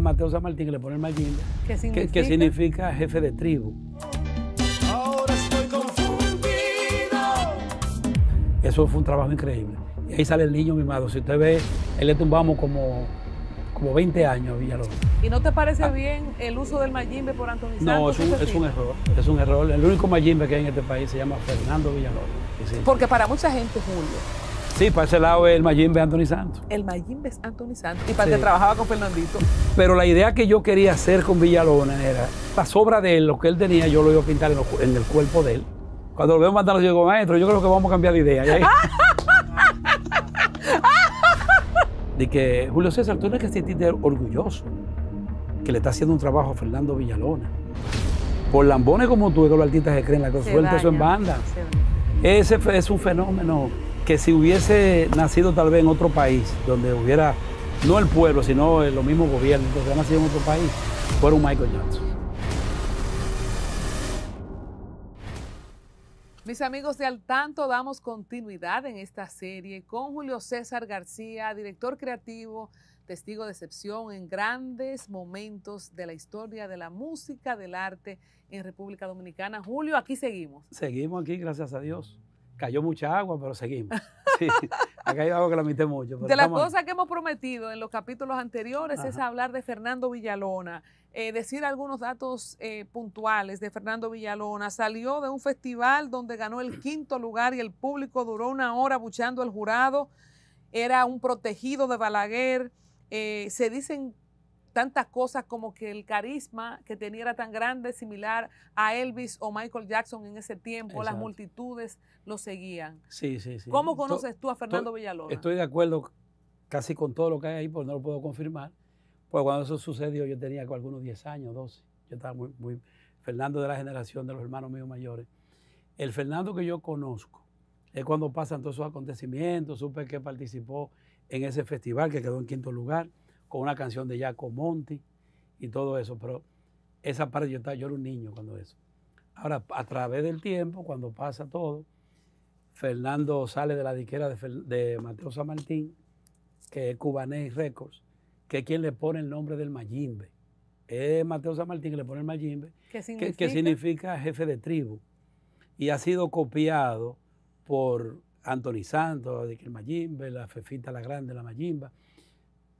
Mateo San Martín, que le pone el ¿Qué Que, significa jefe de tribu. Eso fue un trabajo increíble. Y ahí sale el niño mimado. Si usted ve, él le tumbamos como como 20 años Villalobos. ¿Y no te parece ah. bien el uso del Mayimbe por Antonio No, es un, error, es un error. El único Mayimbe que hay en este país se llama Fernando Villalobos. Porque para mucha gente, Julio, Sí, para ese lado es el Mayimbe Anthony Santos. El Mayimbe es Anthony Santos. Y para que trabajaba con Fernandito. Pero la idea que yo quería hacer con Villalona era la obras de él, lo que él tenía, yo lo iba a pintar en, el cuerpo de él. Cuando lo veo mandarlo, yo digo, maestro, yo creo que vamos a cambiar de idea. Y de que Julio César, tú no que sentirte orgulloso que le está haciendo un trabajo a Fernando Villalona. Por lambones como tú, que los artistas que creen la cosa, suelta eso en banda. Ese es un fenómeno que si hubiese nacido tal vez en otro país, donde hubiera, no el pueblo, sino los mismos gobiernos, que hubiera nacido en otro país, fuera un Michael Johnson. Mis amigos de Al Tanto, damos continuidad en esta serie con Julio César García, director creativo, testigo de excepción en grandes momentos de la historia de la música, del arte en República Dominicana. Julio, aquí seguimos. Seguimos aquí, gracias a Dios cayó mucha agua, pero seguimos. Sí, ha caído que lo mucho. de las cosas que hemos prometido en los capítulos anteriores es hablar de Fernando Villalona, eh, decir algunos datos eh, puntuales de Fernando Villalona. Salió de un festival donde ganó el quinto lugar y el público duró una hora buchando al jurado. Era un protegido de Balaguer. Eh, se dicen tantas cosas como que el carisma que tenía era tan grande, similar a Elvis o Michael Jackson en ese tiempo, las multitudes lo seguían. Sí, sí, sí. ¿Cómo conoces tú a Fernando Villalobos? Estoy de acuerdo casi con todo lo que hay ahí, porque no lo puedo confirmar. Pues cuando eso sucedió yo tenía algunos 10 años, 12. Yo estaba muy, muy... Fernando de la generación de los hermanos míos mayores. El Fernando que yo conozco es cuando pasan todos esos acontecimientos, supe que participó en ese festival que quedó en quinto lugar con una canción de Jaco Monti y todo eso, pero esa parte yo, estaba, yo era un niño cuando eso. Ahora, a través del tiempo, cuando pasa todo, Fernando sale de la diquera de, Mateo Samartín, Martín, que es Cubanés Records, que es quien le pone el nombre del Mayimbe. Es Mateo Samartín Martín que le pone el Mayimbe, Que, que significa jefe de tribu. Y ha sido copiado por Anthony Santos, el Mayimbe, la Fefita la Grande, la Mayimba.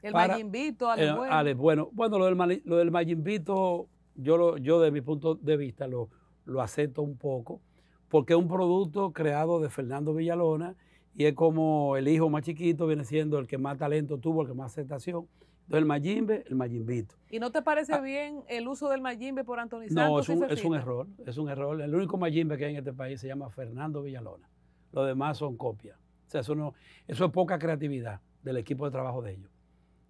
El Mayimbito, Ale bueno. bueno. lo del, lo Mayimbito, yo, lo, yo de mi punto de vista lo, lo acepto un poco, porque es un producto creado de Fernando Villalona y es como el hijo más chiquito viene siendo el que más talento tuvo, el que más aceptación. Entonces el Mayimbe, el Mayimbito. ¿Y no te parece ah. bien el uso del Mayimbe por Antonio Santos? No, es un, error, es un error. El único Mayimbe que hay en este país se llama Fernando Villalona. Los demás son copias. O sea, eso, no, eso es poca creatividad del equipo de trabajo de ellos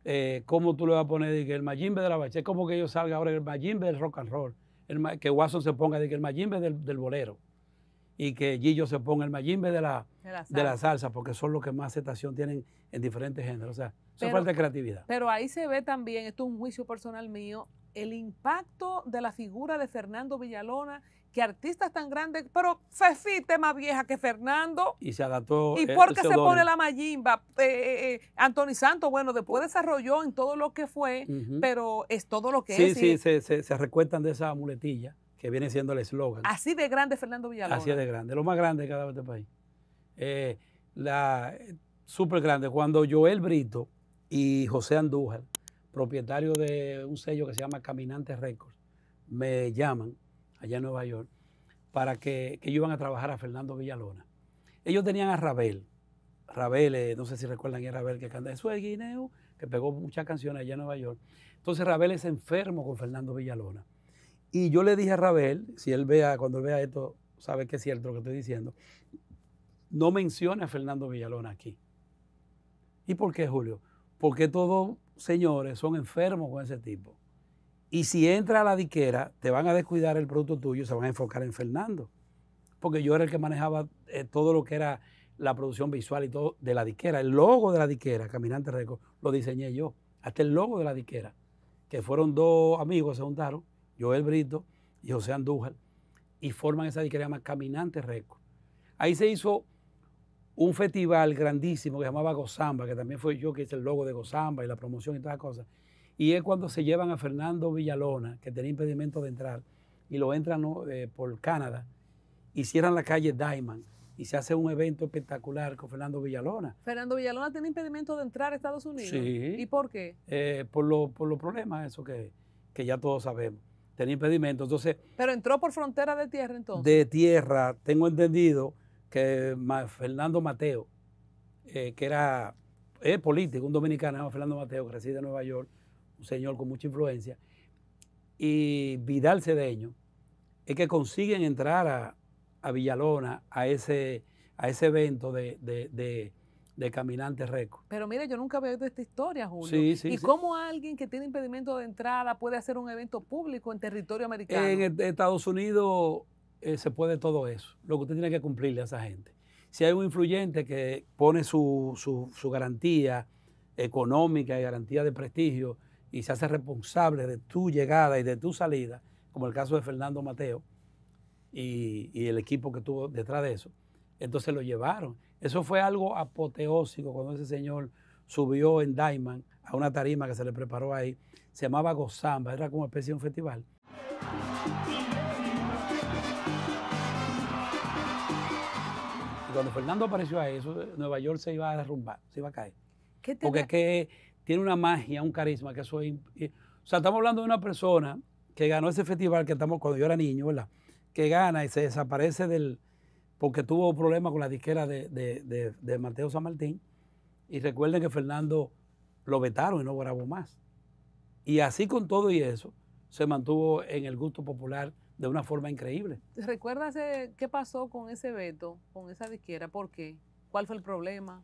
eh, cómo tú le vas a poner el Majimbe de la bache es como que yo salga ahora el Majimbe del rock and roll, el, que Watson se ponga el Majimbe del, bolero y que Gillo se ponga el Majimbe de la, de salsa, porque son los que más aceptación tienen en diferentes géneros. O sea, falta de creatividad. Pero ahí se ve también, esto es un juicio personal mío, el impacto de la figura de Fernando Villalona, que artista tan grande, pero Fefite más vieja que Fernando. Y se adaptó. Y eh, porque se pone la mayimba. Eh, eh, eh Santos, bueno, después desarrolló en todo lo que fue, pero es todo lo que es. Sí, sí, se, recuerdan de esa muletilla que viene siendo el eslogan. Así de grande Fernando Villalona. Así de grande, lo más grande cada ha dado país. la, súper grande. Cuando Joel Brito y José Andújar propietario de un sello que se llama Caminantes Records, me llaman allá en Nueva York para que, que ellos iban a trabajar a Fernando Villalona. Ellos tenían a Rabel, Rabel, eh, no sé si recuerdan a Rabel que canta Eso es Guineo, que pegó muchas canciones allá en Nueva York. Entonces Rabel es enfermo con Fernando Villalona. Y yo le dije a Rabel, si él vea, cuando vea esto, sabe que es cierto lo que estoy diciendo, no mencione a Fernando Villalona aquí. ¿Y por qué, Julio? Porque todo señores son enfermos con ese tipo. Y si entra a la diquera, te van a descuidar el producto tuyo se van a enfocar en Fernando. Porque yo era el que manejaba eh, todo lo que era la producción visual y todo de la diquera. El logo de la diquera, Caminante Record, lo diseñé yo. Hasta el logo de la diquera. Que fueron dos amigos, se juntaron, Joel Brito y José Andújar, y forman esa diquera llamada Caminante Récord. Ahí se hizo un festival grandísimo que se llamaba Gozamba, que también fue yo que hice el logo de Gozamba y la promoción y todas las cosas. Y es cuando se llevan a Fernando Villalona, que tenía impedimento de entrar, y lo entran eh, por Canadá y cierran la calle Diamond y se hace un evento espectacular con Fernando Villalona. Fernando Villalona tiene impedimento de entrar a Estados Unidos. Sí. ¿Y por qué? Eh, por, por los problemas, eso que, que ya todos sabemos. Tenía impedimento, entonces... Pero entró por frontera de tierra entonces. De tierra, tengo entendido que Fernando Mateo, eh, que era político, un dominicano, Fernando Mateo, que reside en Nueva York, un señor con mucha influencia, y Vidal Cedeño, es que consiguen entrar a, Villalona, a ese, a ese evento de, de, de Caminante Récord. Pero mire, yo nunca había oído esta historia, Julio. ¿Y cómo alguien que tiene impedimento de entrada puede hacer un evento público en territorio americano? En eh, Estados Unidos eh, se puede todo eso. Lo que usted tiene que cumplirle a esa gente. Si hay un influyente que pone su, garantía económica y garantía de prestigio y se hace responsable de tu llegada y de tu salida, como el caso de Fernando Mateo y, el equipo que tuvo detrás de eso, entonces lo llevaron. Eso fue algo apoteósico cuando ese señor subió en Diamond a una tarima que se le preparó ahí. Se llamaba Gozamba, era como especie de un festival. cuando Fernando apareció a eso, Nueva York se iba a derrumbar, se iba a caer. ¿Qué Porque es que tiene una magia, un carisma, que eso eh, O sea, estamos hablando de una persona que ganó ese festival que estamos cuando yo era niño, ¿verdad? Que gana y se desaparece del... porque tuvo problemas con la disquera de, de, de Mateo San Martín. Y recuerden que Fernando lo vetaron y no grabó más. Y así con todo y eso, se mantuvo en el gusto popular de una forma increíble. ¿Recuerdas eh, qué pasó con ese veto, con esa disquera? ¿Por qué? ¿Cuál fue el problema?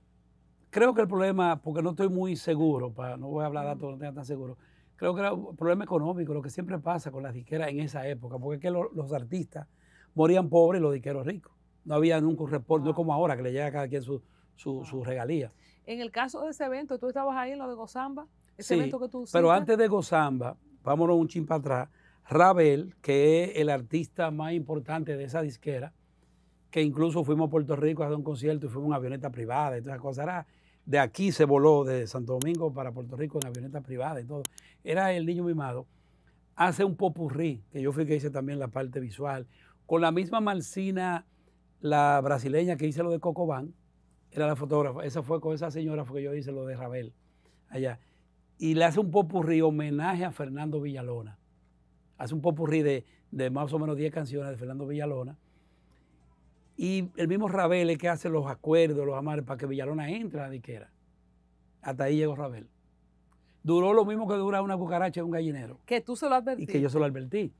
Creo que el problema, porque no estoy muy seguro, no voy a hablar de datos, no tan seguro. Creo que era un problema económico, lo que siempre pasa con las disqueras en esa época, porque es que los, artistas morían pobres y los disqueros ricos. No había nunca un reporte, no es como ahora que le llega a cada quien su, su, regalía. En el caso de ese evento, tú estabas ahí en lo de Gozamba, ese evento que tú Sí. Pero antes de Gozamba, vámonos un chin para atrás, Rabel, que es el artista más importante de esa disquera, que incluso fuimos a Puerto Rico a hacer un concierto y fuimos en una avioneta privada y todas esas cosas. de aquí se voló de Santo Domingo para Puerto Rico en avioneta privada y todo. Era el niño mimado. Hace un popurrí, que yo fui que hice también la parte visual, con la misma Marcina, la brasileña que hice lo de Cocobán, era la fotógrafa. Esa fue con esa señora fue que yo hice lo de Rabel allá. Y le hace un popurrí homenaje a Fernando Villalona hace un popurrí de, de más o menos 10 canciones de Fernando Villalona. Y el mismo Rabel es que hace los acuerdos, los amares, para que Villalona entre a la diquera. Hasta ahí llegó Rabel. Duró lo mismo que dura una cucaracha en un gallinero. Que tú se lo advertí. Y que yo se lo advertí.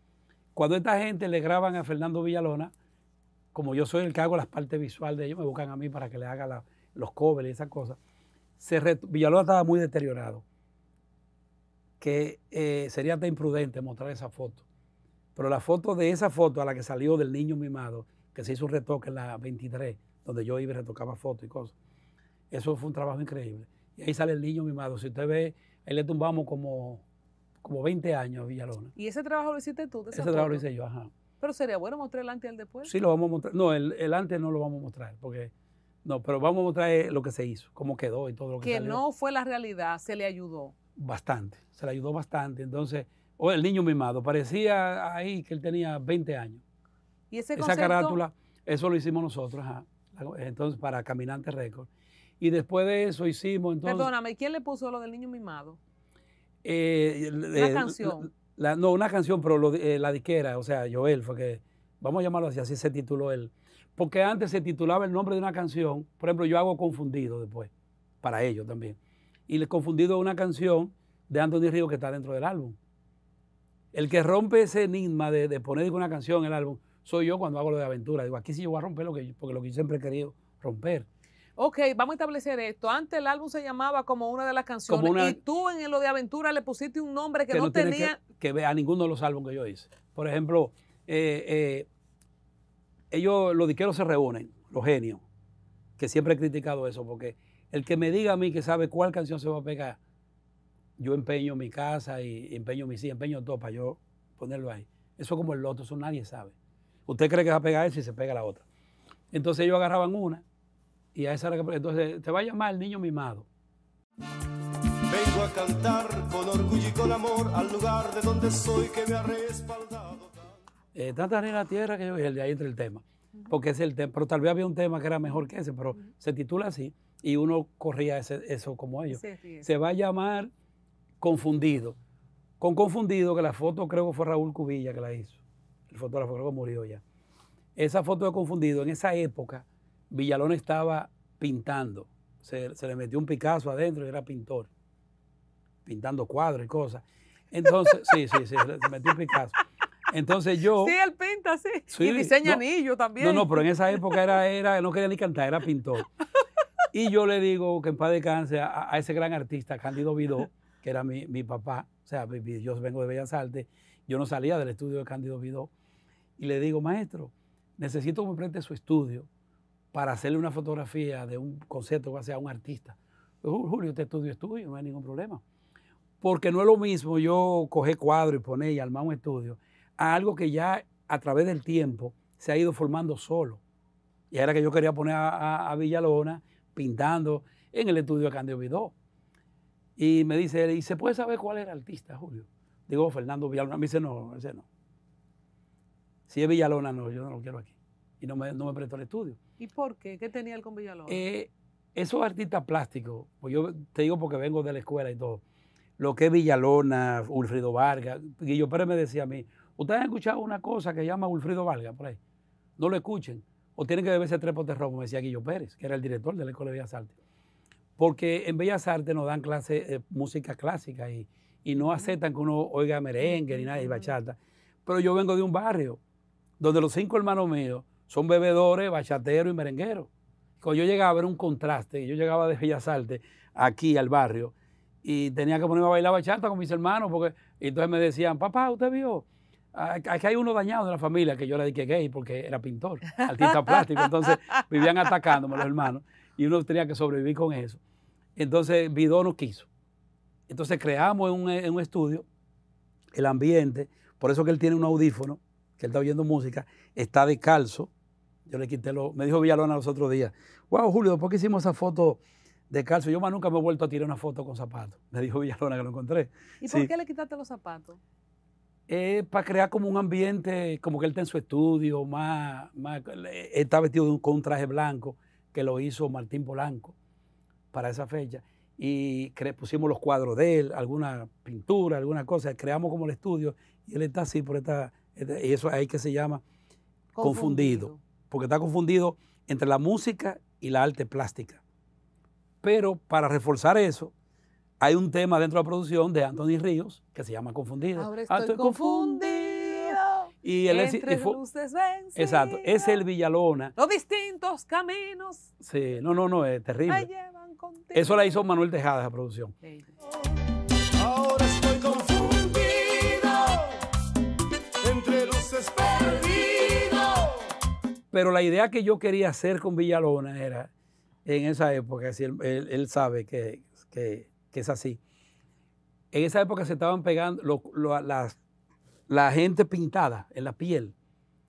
Cuando esta gente le graban a Fernando Villalona, como yo soy el que hago las partes visuales de ellos, me buscan a mí para que le haga los covers y esas cosas. Se Villalona estaba muy deteriorado que eh, sería tan imprudente mostrar esa foto. Pero la foto de esa foto a la que salió del niño mimado, que se hizo un retoque en la 23, donde yo iba y retocaba fotos y cosas, eso fue un trabajo increíble. Y ahí sale el niño mimado. Si usted ve, ahí le tumbamos como, como 20 años a Villalona. ¿Y ese trabajo lo hiciste tú? ese trabajo lo hice yo, ajá. Pero sería bueno mostrar el antes y el después. Sí, lo vamos a mostrar. No, el, el antes no lo vamos a mostrar, porque no, pero vamos a mostrar eh, lo que se hizo, cómo quedó y todo lo que Que no fue la realidad, se le ayudó bastante, se le ayudó bastante. Entonces, o oh, el niño mimado, parecía ahí que él tenía 20 años. ¿Y ese Esa carátula, eso lo hicimos nosotros, ajá, entonces para Caminante Record. Y después de eso hicimos entonces... Perdóname, ¿quién le puso lo del niño mimado? Eh, una canción. no, una canción, pero eh, la disquera, o sea, Joel fue que, vamos a llamarlo así, así se tituló él. Porque antes se titulaba el nombre de una canción, por ejemplo, yo hago Confundido después, para ellos también y le he confundido una canción de Anthony Río que está dentro del álbum. El que rompe ese enigma de, poner una canción en el álbum soy yo cuando hago lo de aventura. Digo, aquí sí yo voy a romper lo que porque lo que yo siempre he querido romper. Ok, vamos a establecer esto. Antes el álbum se llamaba como una de las canciones y tú en lo de aventura le pusiste un nombre que, no, tenía... Que, vea a ninguno de los álbumes que yo hice. Por ejemplo, eh, eh, ellos, los diqueros se reúnen, los genios, que siempre he criticado eso porque el que me diga a mí que sabe cuál canción se va a pegar, yo empeño mi casa y empeño mi silla, empeño todo para yo ponerlo ahí. Eso es como el loto, eso nadie sabe. Usted cree que va a pegar eso y se pega la otra. Entonces ellos agarraban una y a esa era que... Entonces te va a llamar el niño mimado. Vengo a cantar con orgullo y con amor al lugar de donde soy que me ha respaldado. Eh, tanta la tierra que yo dije, ahí entra el tema. Porque es el tema, pero tal vez había un tema que era mejor que ese, pero se titula así y uno corría eso como ellos. Se va a llamar Confundido. Con Confundido, que la foto creo que fue Raúl Cubilla que la hizo. El fotógrafo creo que murió ya. Esa foto de Confundido, en esa época, Villalón estaba pintando. Se, le metió un Picasso adentro y era pintor, pintando cuadros y cosas. Entonces, sí, sí, sí, se metió un Picasso. Entonces yo. Sí, él pinta, sí. y diseña anillo también. No, no, pero en esa época era, era, no quería ni cantar, era pintor. Y yo le digo que en paz descanse a, a ese gran artista, Cándido Vidó, que era mi, papá, o sea, yo vengo de Bellas Artes, yo no salía del estudio de Cándido Vidó, y le digo, maestro, necesito que me preste su estudio para hacerle una fotografía de un concepto, que va a ser un artista. Julio, este estudio es tuyo, no hay ningún problema. Porque no es lo mismo yo coger cuadro y poner y armar un estudio a algo que ya a través del tiempo se ha ido formando solo. Y era que yo quería poner a Villalona pintando en el estudio de Candio Vidó. Y me dice él, ¿y se puede saber cuál era el artista, Julio? Digo, Fernando Villalona. Me dice, no, ese no. Si es Villalona, no, yo no lo quiero aquí. Y no me, no me prestó el estudio. ¿Y por qué? ¿Qué tenía él con Villalona? Eh, esos artistas plásticos, pues yo te digo porque vengo de la escuela y todo, lo que es Villalona, Ulfrido Vargas, Guillo Pérez me decía a mí, ustedes han escuchado una cosa que llama Ulfrido Vargas por ahí, no lo escuchen o tienen que beberse tres potes de me decía Guillo Pérez, que era el director de la Escuela de Bellas Artes. Porque en Bellas Artes nos dan clases eh, música clásica y, no aceptan que uno oiga merengue ni nada y bachata. Pero yo vengo de un barrio donde los cinco hermanos míos son bebedores, bachateros y merengueros. Cuando yo llegaba era un contraste, yo llegaba de Bellas Artes aquí al barrio y tenía que ponerme a bailar bachata con mis hermanos porque y entonces me decían, papá, usted vio Ah, aquí hay uno dañado de la familia que yo le dije gay porque era pintor, artista plástico. Entonces vivían atacándome los hermanos y uno tenía que sobrevivir con eso. Entonces Vidó no quiso. Entonces creamos eh, en un, estudio el ambiente. Por eso que él tiene un audífono, que él está oyendo música, está de calzo Yo le quité lo. Me dijo Villalona los otros días. Wow, Julio, ¿por qué hicimos esa foto de calzo, Yo más nunca me he vuelto a tirar una foto con zapatos. Me dijo Villalona que lo encontré. ¿Y por qué le quitaste los zapatos? para crear como un ambiente, como que él está en su estudio, más, más está vestido con un traje blanco que lo hizo Martín Polanco para esa fecha. Y pusimos los cuadros de él, alguna pintura, alguna cosa, creamos como el estudio y él está así, por esta, y eso ahí que se llama confundido, porque está confundido entre la música y la arte plástica. Pero para reforzar eso, hay un tema dentro de la producción de Anthony Ríos que se llama Confundido. Ahora ah, estoy, confundido. Y él es, Exacto, es el Villalona. Los distintos caminos. Sí, no, no, no, es terrible. llevan Eso la hizo Manuel Tejada, la producción. Ahora estoy confundido, entre luces perdido. Pero la idea que yo quería hacer con Villalona era, en esa época, si él, sabe que, que que es así. En esa época se estaban pegando las, la gente pintada en la piel.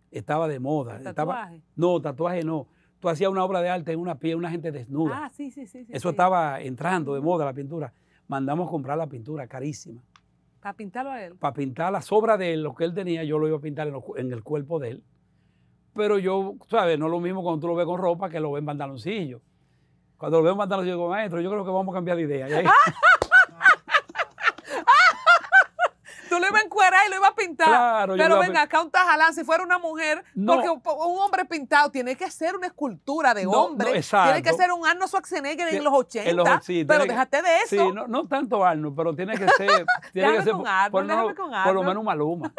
Estaba de moda. ¿Tatuaje? no, tatuaje no. Tú hacías una obra de arte en una piel, una gente desnuda. Ah, sí, sí, sí. Eso estaba entrando de moda la pintura. Mandamos comprar la pintura carísima. ¿Para pintarlo a él? Para pintar las obras de él, lo que él tenía, yo lo iba a pintar en, el cuerpo de él. Pero yo, ¿sabes? No es lo mismo cuando tú lo ves con ropa que lo ves en pantaloncillo. Cuando lo a mandar, yo digo, maestro, yo creo que vamos a cambiar de idea. Claro, pero venga acá un tajalán, si fuera una mujer, porque un hombre pintado tiene que ser una escultura de hombre. Tiene que ser un Arno Schwarzenegger en, los 80. pero déjate de eso. Sí, no, tanto Arno pero tiene que ser. tiene que ser con por, lo menos un Maluma.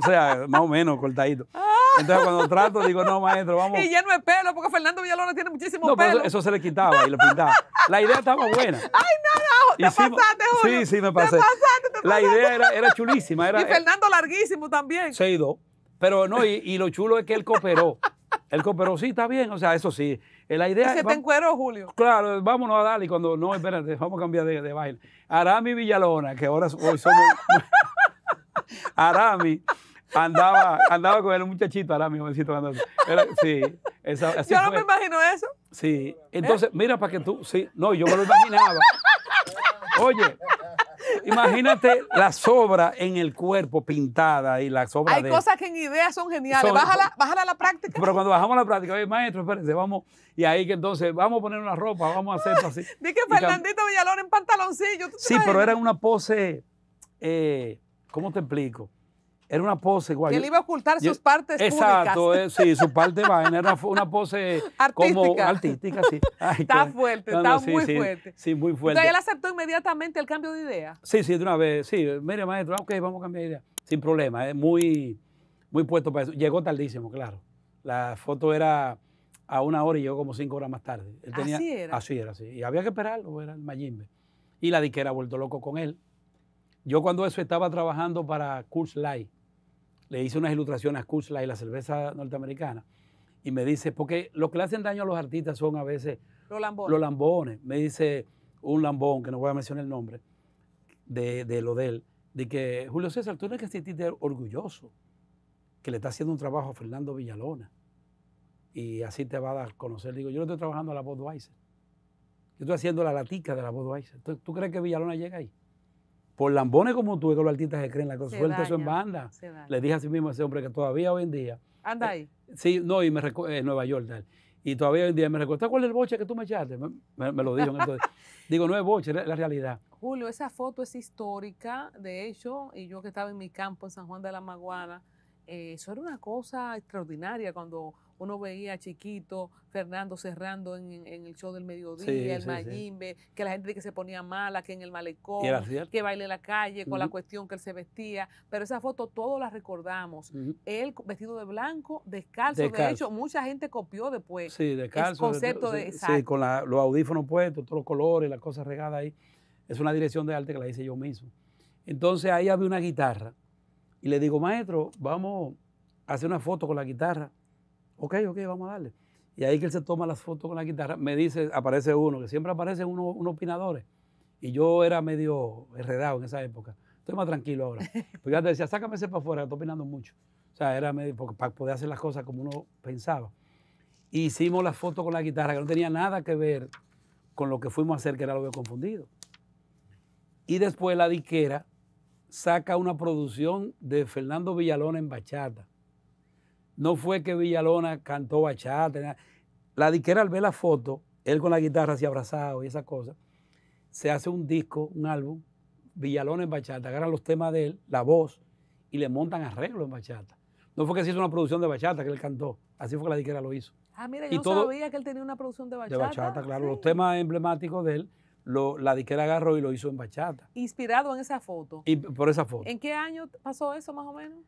O sea, más o menos cortadito. Entonces cuando trato digo, no, maestro, vamos. Y lleno de pelo, porque Fernando Villalona tiene muchísimo pelo. Pero eso, se le quitaba y lo pintaba. La idea estaba buena. Ay, no, no, te pasaste, Julio. Sí, sí, me pasé. Te pasaste, La idea era, era chulísima. Era, y eh, Fernando Larguín también. se Pero no, y, lo chulo es que él cooperó. él cooperó, sí, está bien. O sea, eso sí. Eh, la idea que te encuero, Julio. Claro, eh, vámonos a darle. Cuando no, espérate, vamos a cambiar de, baile. Arami Villalona, que ahora hoy somos. Arami andaba, andaba con el muchachito, Arami, andando. sí, yo no me imagino eso. Sí, entonces, mira, para que tú, sí, no, yo me lo imaginaba. Oye, Imagínate la sobra en el cuerpo pintada y la sobra Hay cosas que en ideas son geniales. Bájala, a la práctica. Pero cuando bajamos a la práctica, oye, maestro, espérense, vamos. Y ahí que entonces, vamos a poner una ropa, vamos a hacer así. Dije Fernandito Villalón en pantaloncillo. sí, pero era una pose, eh, ¿cómo te explico? Era una pose igual. Que él iba a ocultar sus partes exacto, públicas. Exacto, eh, sí, su parte vaina. Era una, pose artística. artística, sí. está fuerte, está muy fuerte. Sí, muy fuerte. Entonces él aceptó inmediatamente el cambio de idea. Sí, sí, de una vez. Sí, mire, maestro, ah, ok, vamos a cambiar de idea. Sin problema, es muy, muy puesto para eso. Llegó tardísimo, claro. La foto era a una hora y llegó como cinco horas más tarde. tenía, así era. Así era, sí. Y había que esperarlo, pues, era el Mayimbe. Y la diquera vuelto loco con él. Yo cuando eso estaba trabajando para Curse Light le hice unas ilustraciones a Kuchla y la cerveza norteamericana. Y me dice, porque lo que le hacen daño a los artistas son a veces los lambones. Me dice un lambón, que no voy a mencionar el nombre, de, lo de él, de que Julio César, tú no que sentirte orgulloso que le está haciendo un trabajo a Fernando Villalona. Y así te va a dar conocer. Digo, yo no estoy trabajando a la voz de Yo estoy haciendo la latica de la voz de ¿Tú crees que Villalona llega ahí? por lambones como tú, que los artistas que creen la cosa, suelta eso en banda. Le dije a sí mismo a ese hombre que todavía hoy en día. Anda eh, ahí. sí, no, y me recuerda, en eh, Nueva York, tal. Y todavía hoy en día me recuerda, ¿cuál es el boche que tú me echaste? Me, lo dijo entonces. Digo, no es boche, es la realidad. Julio, esa foto es histórica, de hecho, y yo que estaba en mi campo en San Juan de la Maguana, eh, eso era una cosa extraordinaria cuando uno veía Chiquito, Fernando cerrando en, el show del mediodía, el que la gente que se ponía mala, que en el malecón, que baile en la calle, con la cuestión que él se vestía. Pero esa foto todos la recordamos. Él vestido de blanco, descalzo. De hecho, mucha gente copió después. El concepto de, sí, con los audífonos puestos, todos los colores, las cosas regadas ahí. Es una dirección de arte que la hice yo mismo. Entonces ahí había una guitarra y le digo, maestro, vamos a hacer una foto con la guitarra. Ok, ok, vamos a darle. Y ahí que él se toma las fotos con la guitarra, me dice, aparece uno, que siempre aparecen uno, unos opinadores. Y yo era medio enredado en esa época. Estoy más tranquilo ahora. Porque antes decía, sácame ese para afuera, estoy opinando mucho. O sea, era medio, para poder hacer las cosas como uno pensaba. hicimos las fotos con la guitarra, que no tenía nada que ver con lo que fuimos a hacer, que era lo que confundido. Y después la diquera saca una producción de Fernando Villalona en bachata. No fue que Villalona cantó bachata. La diquera al ver la foto, él con la guitarra así abrazado y esa cosa, se hace un disco, un álbum, Villalona en bachata, agarran los temas de él, la voz, y le montan arreglo en bachata. No fue que se hizo una producción de bachata que él cantó, así fue que la diquera lo hizo. Ah, mira, yo no sabía que él tenía una producción de bachata. De bachata, claro, los temas emblemáticos de él la diquera agarró y lo hizo en bachata. Inspirado en esa foto. Y por esa foto. ¿En qué año pasó eso más o menos?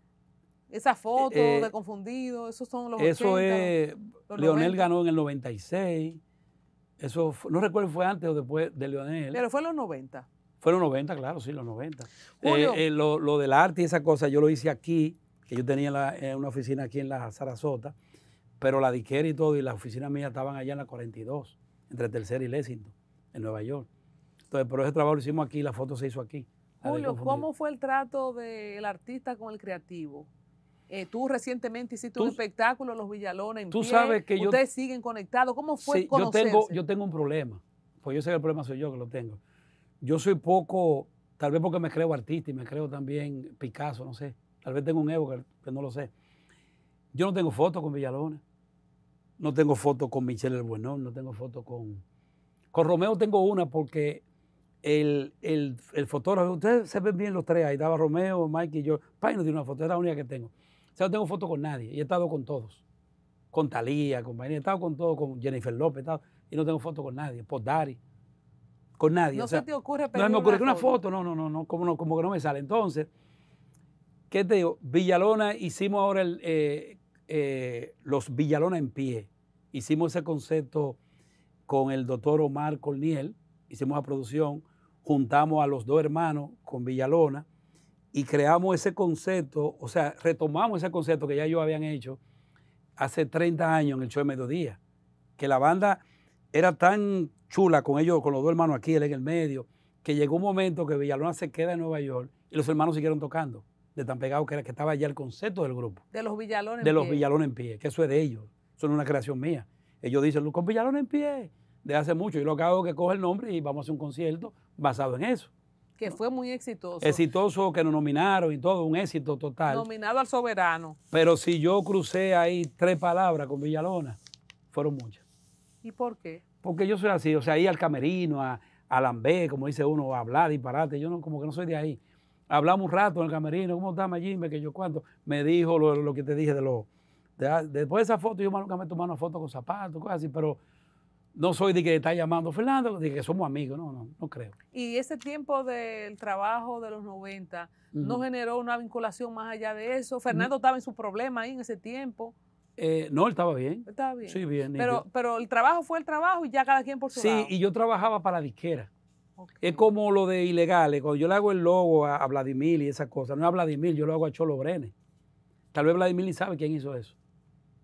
Esa eh, foto eh, de confundido, esos son los Eso es, Leonel ganó en el 96. Eso no recuerdo si fue antes o después de Leonel. Pero fue en los 90. Fue en los 90, claro, sí, los 90. Eh, lo, lo, del arte y esa cosa, yo lo hice aquí, que yo tenía una oficina aquí en la Sarasota, pero la diquera y todo, y la oficina mía estaban allá en la 42, entre Tercera y Lexington en Nueva York. Entonces, pero ese trabajo lo hicimos aquí, la foto se hizo aquí. Julio, ¿cómo fue el trato del artista con el creativo? Eh, tú recientemente hiciste un espectáculo, Los Villalones, en tú sabes que Ustedes siguen conectados. ¿Cómo fue el Yo tengo, un problema. Pues yo sé que el problema soy yo que lo tengo. Yo soy poco, tal vez porque me creo artista y me creo también Picasso, no sé. Tal vez tengo un ego que, no lo sé. Yo no tengo fotos con Villalones. No tengo fotos con Michelle El Buenón. No tengo fotos con con Romeo tengo una porque el, fotógrafo, ustedes se ven bien los tres, ahí estaba Romeo, Mike y yo. Pai no tiene una foto, es la única que tengo. O sea, no tengo foto con nadie y he estado con todos. Con Talía, con Vainilla, he estado con todos, con Jennifer López, y no tengo foto con nadie, por Dari, con nadie. No se te ocurre pero No me ocurre una, foto, no, no, no, como, como que no me sale. Entonces, ¿qué te digo? Villalona, hicimos ahora eh, eh, los Villalona en pie. Hicimos ese concepto con el doctor Omar Corniel, hicimos la producción, juntamos a los dos hermanos con Villalona y creamos ese concepto, o sea, retomamos ese concepto que ya ellos habían hecho hace 30 años en el show de mediodía, que la banda era tan chula con ellos, con los dos hermanos aquí, él en el medio, que llegó un momento que Villalona se queda en Nueva York y los hermanos siguieron tocando, de tan pegado que era que estaba ya el concepto del grupo. De los Villalones De los Villalones en pie, que eso es de ellos, eso es una creación mía. Ellos dicen, con Villalones en pie, de hace mucho. y lo que hago es que coge el nombre y vamos a hacer un concierto basado en eso. Que fue muy exitoso. Exitoso, que nos nominaron y todo, un éxito total. Nominado al soberano. Pero si yo crucé ahí tres palabras con Villalona, fueron muchas. ¿Y por qué? Porque yo soy así, o sea, ahí al camerino, a, a Lambé, como dice uno, a hablar, disparate, yo no, como que no soy de ahí. Hablamos un rato en el camerino, ¿cómo está Mayimbe? Que yo cuánto, me dijo lo, que te dije de los... Ah, después de esa foto, yo nunca me tomado una foto con zapatos, cosas así, pero no soy de que está llamando Fernando, de que somos amigos, no, no, no creo. Y ese tiempo del trabajo de los 90 no generó una vinculación más allá de eso. Mm. Fernando estaba en su problema ahí en ese tiempo. Eh, no, él estaba bien. Estaba bien. Sí, bien. Pero, pero el trabajo fue el trabajo y ya cada quien por su lado. Sí, y yo trabajaba para disquera. Es como lo de ilegales. Cuando yo le hago el logo a, Vladimir y esas cosas, no a Vladimir, yo lo hago a Cholo Brenes. Tal vez Vladimir ni sabe quién hizo eso.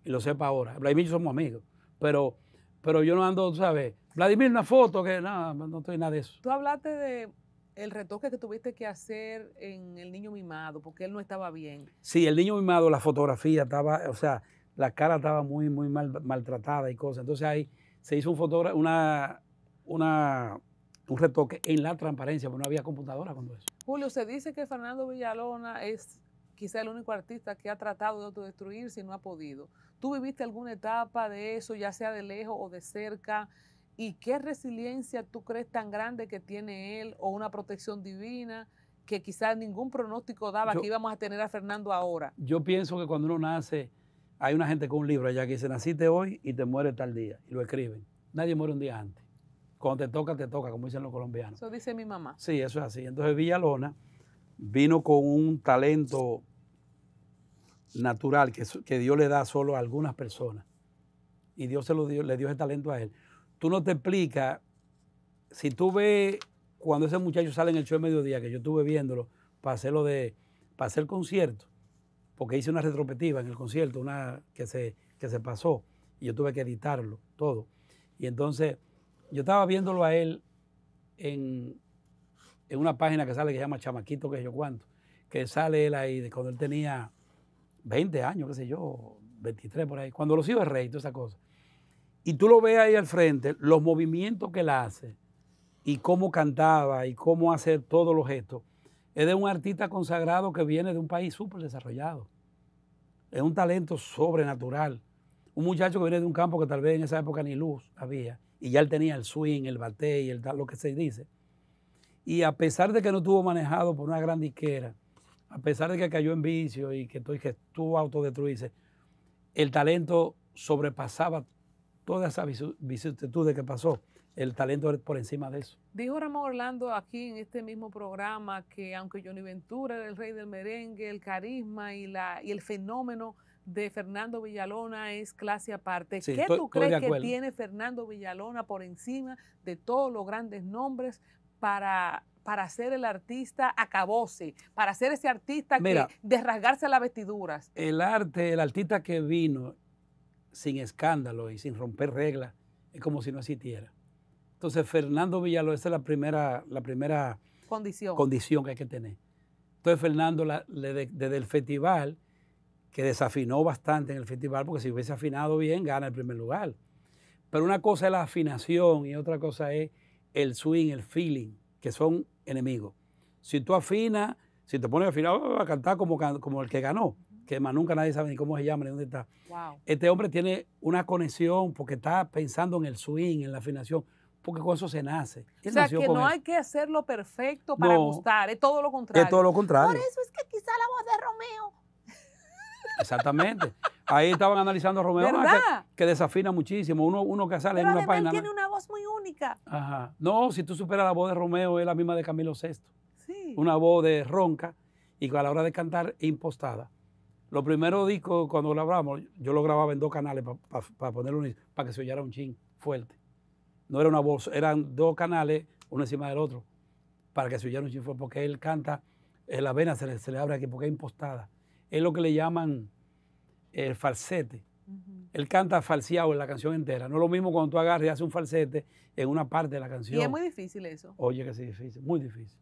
Y lo sepa ahora. Vladimir y somos amigos. Pero pero yo no ando, ¿sabes? Vladimir, una foto, que nada, no, estoy nada de eso. Tú hablaste de el retoque que tuviste que hacer en El Niño Mimado, porque él no estaba bien. Sí, El Niño Mimado, la fotografía estaba, o sea, la cara estaba muy, muy mal, maltratada y cosas. Entonces ahí se hizo un una, una, un retoque en la transparencia, porque no había computadora cuando eso. Julio, se dice que Fernando Villalona es quizá el único artista que ha tratado de autodestruirse y no ha podido. ¿Tú viviste alguna etapa de eso, ya sea de lejos o de cerca? ¿Y qué resiliencia tú crees tan grande que tiene él o una protección divina que quizás ningún pronóstico daba que íbamos a tener a Fernando ahora? Yo pienso que cuando uno nace, hay una gente con un libro allá que dice, naciste hoy y te mueres tal día, y lo escriben. Nadie muere un día antes. Cuando te toca, te toca, como dicen los colombianos. Eso dice mi mamá. Sí, eso es así. Entonces Villalona vino con un talento natural que, Dios le da solo a algunas personas. Y Dios se lo le dio ese talento a él. Tú no te explicas, si tú ves cuando ese muchacho sale en el show de mediodía, que yo estuve viéndolo para lo de, para hacer el concierto, porque hice una retrospectiva en el concierto, una que se, que se pasó, y yo tuve que editarlo todo. Y entonces yo estaba viéndolo a él en, una página que sale que se llama Chamaquito, que yo cuánto, que sale él ahí de cuando él tenía 20 años, qué sé yo, 23 por ahí, cuando los hijos rey, toda esa cosa. Y tú lo ves ahí al frente, los movimientos que él hace y cómo cantaba y cómo hace todos los gestos, es de un artista consagrado que viene de un país súper desarrollado. Es un talento sobrenatural. Un muchacho que viene de un campo que tal vez en esa época ni luz había, y ya él tenía el swing, el bate y el, lo que se dice. Y a pesar de que no estuvo manejado por una gran disquera, a pesar de que cayó en vicio y que tú, que tú el talento sobrepasaba todas esas de que pasó. El talento por encima de eso. Dijo Ramón Orlando aquí en este mismo programa que aunque Johnny Ventura era el rey del merengue, el carisma y, la, y el fenómeno de Fernando Villalona es clase aparte. ¿Qué tú crees que tiene Fernando Villalona por encima de todos los grandes nombres para, para ser el artista acabose, para ser ese artista que de las vestiduras? El arte, el artista que vino sin escándalo y sin romper reglas, es como si no existiera. Entonces, Fernando Villalobos, esa es la primera, la primera condición. que hay que tener. Entonces, Fernando, desde el festival, que desafinó bastante en el festival, porque si hubiese afinado bien, gana el primer lugar. Pero una cosa es la afinación y otra cosa es el swing, el feeling, que son enemigos. Si tú afinas, si te pones afinar, va a cantar como, como el que ganó, que más nunca nadie sabe ni cómo se llama, ni dónde está. Este hombre tiene una conexión porque está pensando en el swing, en la afinación, porque con eso se nace. o sea, que no hay que hacerlo perfecto para gustar, es todo lo contrario. Es todo lo contrario. Por eso es que quizá la voz de Romeo Exactamente. Ahí estaban analizando a Romeo ah, que, desafina muchísimo. Uno, que sale Pero en una página. tiene una voz muy única. Ajá. No, si tú superas la voz de Romeo, es la misma de Camilo VI. Sí. Una voz de ronca y a la hora de cantar impostada. lo primero discos, cuando lo grabamos, yo lo grababa en dos canales para ponerlo para que se oyera un chin fuerte. No era una voz, eran dos canales, uno encima del otro, para que se oyera un ching fuerte, porque él canta, la vena se le, se le abre aquí porque es impostada es lo que le llaman el eh, falsete. Él canta falseado en la canción entera. No es lo mismo cuando tú agarras y haces un falsete en una parte de la canción. Y es muy difícil eso. Oye, que sí, difícil, muy difícil.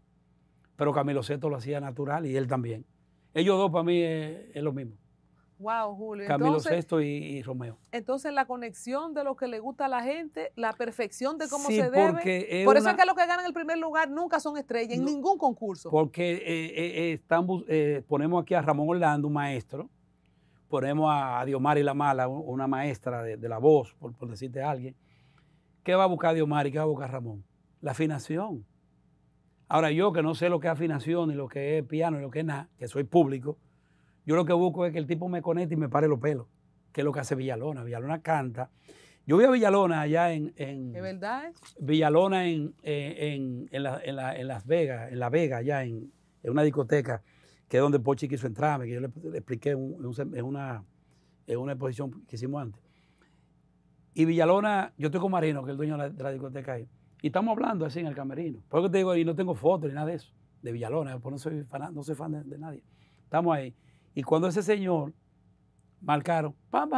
Pero Camilo Seto lo hacía natural y él también. Ellos dos para mí eh, es lo mismo. Wow, Julio. Camilo VI y, Romeo. Entonces, la conexión de lo que le gusta a la gente, la perfección de cómo se debe. Por eso es que los que ganan el primer lugar nunca son estrellas en ningún concurso. Porque eh, eh, eh, estamos, ponemos aquí a Ramón Orlando, un maestro. Ponemos a, Diomari La Mala, una maestra de, la voz, por, decirte a alguien. ¿Qué va a buscar Diomari? ¿Qué va a buscar Ramón? La afinación. Ahora, yo que no sé lo que es afinación, ni lo que es piano, ni lo que es nada, que soy público yo lo que busco es que el tipo me conecte y me pare los pelos, que es lo que hace Villalona. Villalona canta. Yo vi a Villalona allá en. en verdad? Villalona en, Las Vegas, en La Vega, allá en, una discoteca, que es donde Pochi quiso entrarme, que yo le, expliqué en, una, exposición que hicimos antes. Y Villalona, yo estoy con Marino, que es el dueño de la, discoteca ahí. Y estamos hablando así en el camerino. Por te digo, y no tengo fotos ni nada de eso, de Villalona, porque no soy fan, de nadie. Estamos ahí. Y cuando ese señor marcaron, pam,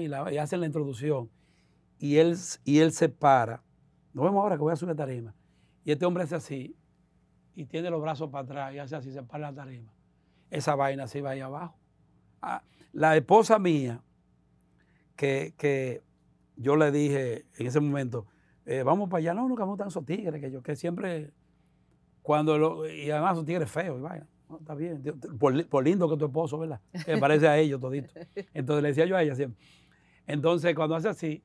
y, la, y hacen la introducción, y él, y él se para, nos vemos ahora que voy a hacer una tarima, y este hombre hace así, y tiene los brazos para atrás, y hace así, se para la tarima. Esa vaina se va ahí abajo. Ah, la esposa mía, que, yo le dije en ese momento, eh, vamos para allá, no, nunca no, vamos tan esos tigres, que yo, que siempre, cuando, y además son tigres feos y vaina está bien, por, lindo que tu esposo, ¿verdad? Me parece a ellos todito. Entonces le decía yo a ella siempre. Entonces cuando hace así,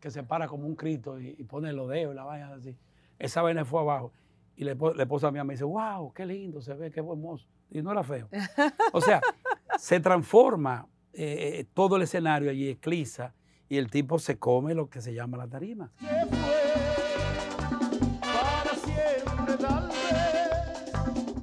que se para como un Cristo y, pone los dedos y la vaina así, esa vaina fue abajo. Y le la, a esposa mía me dice, wow, qué lindo se ve, qué hermoso. Y no era feo. O sea, se transforma eh, eh, todo el escenario allí, esclisa, y el tipo se come lo que se llama la tarima.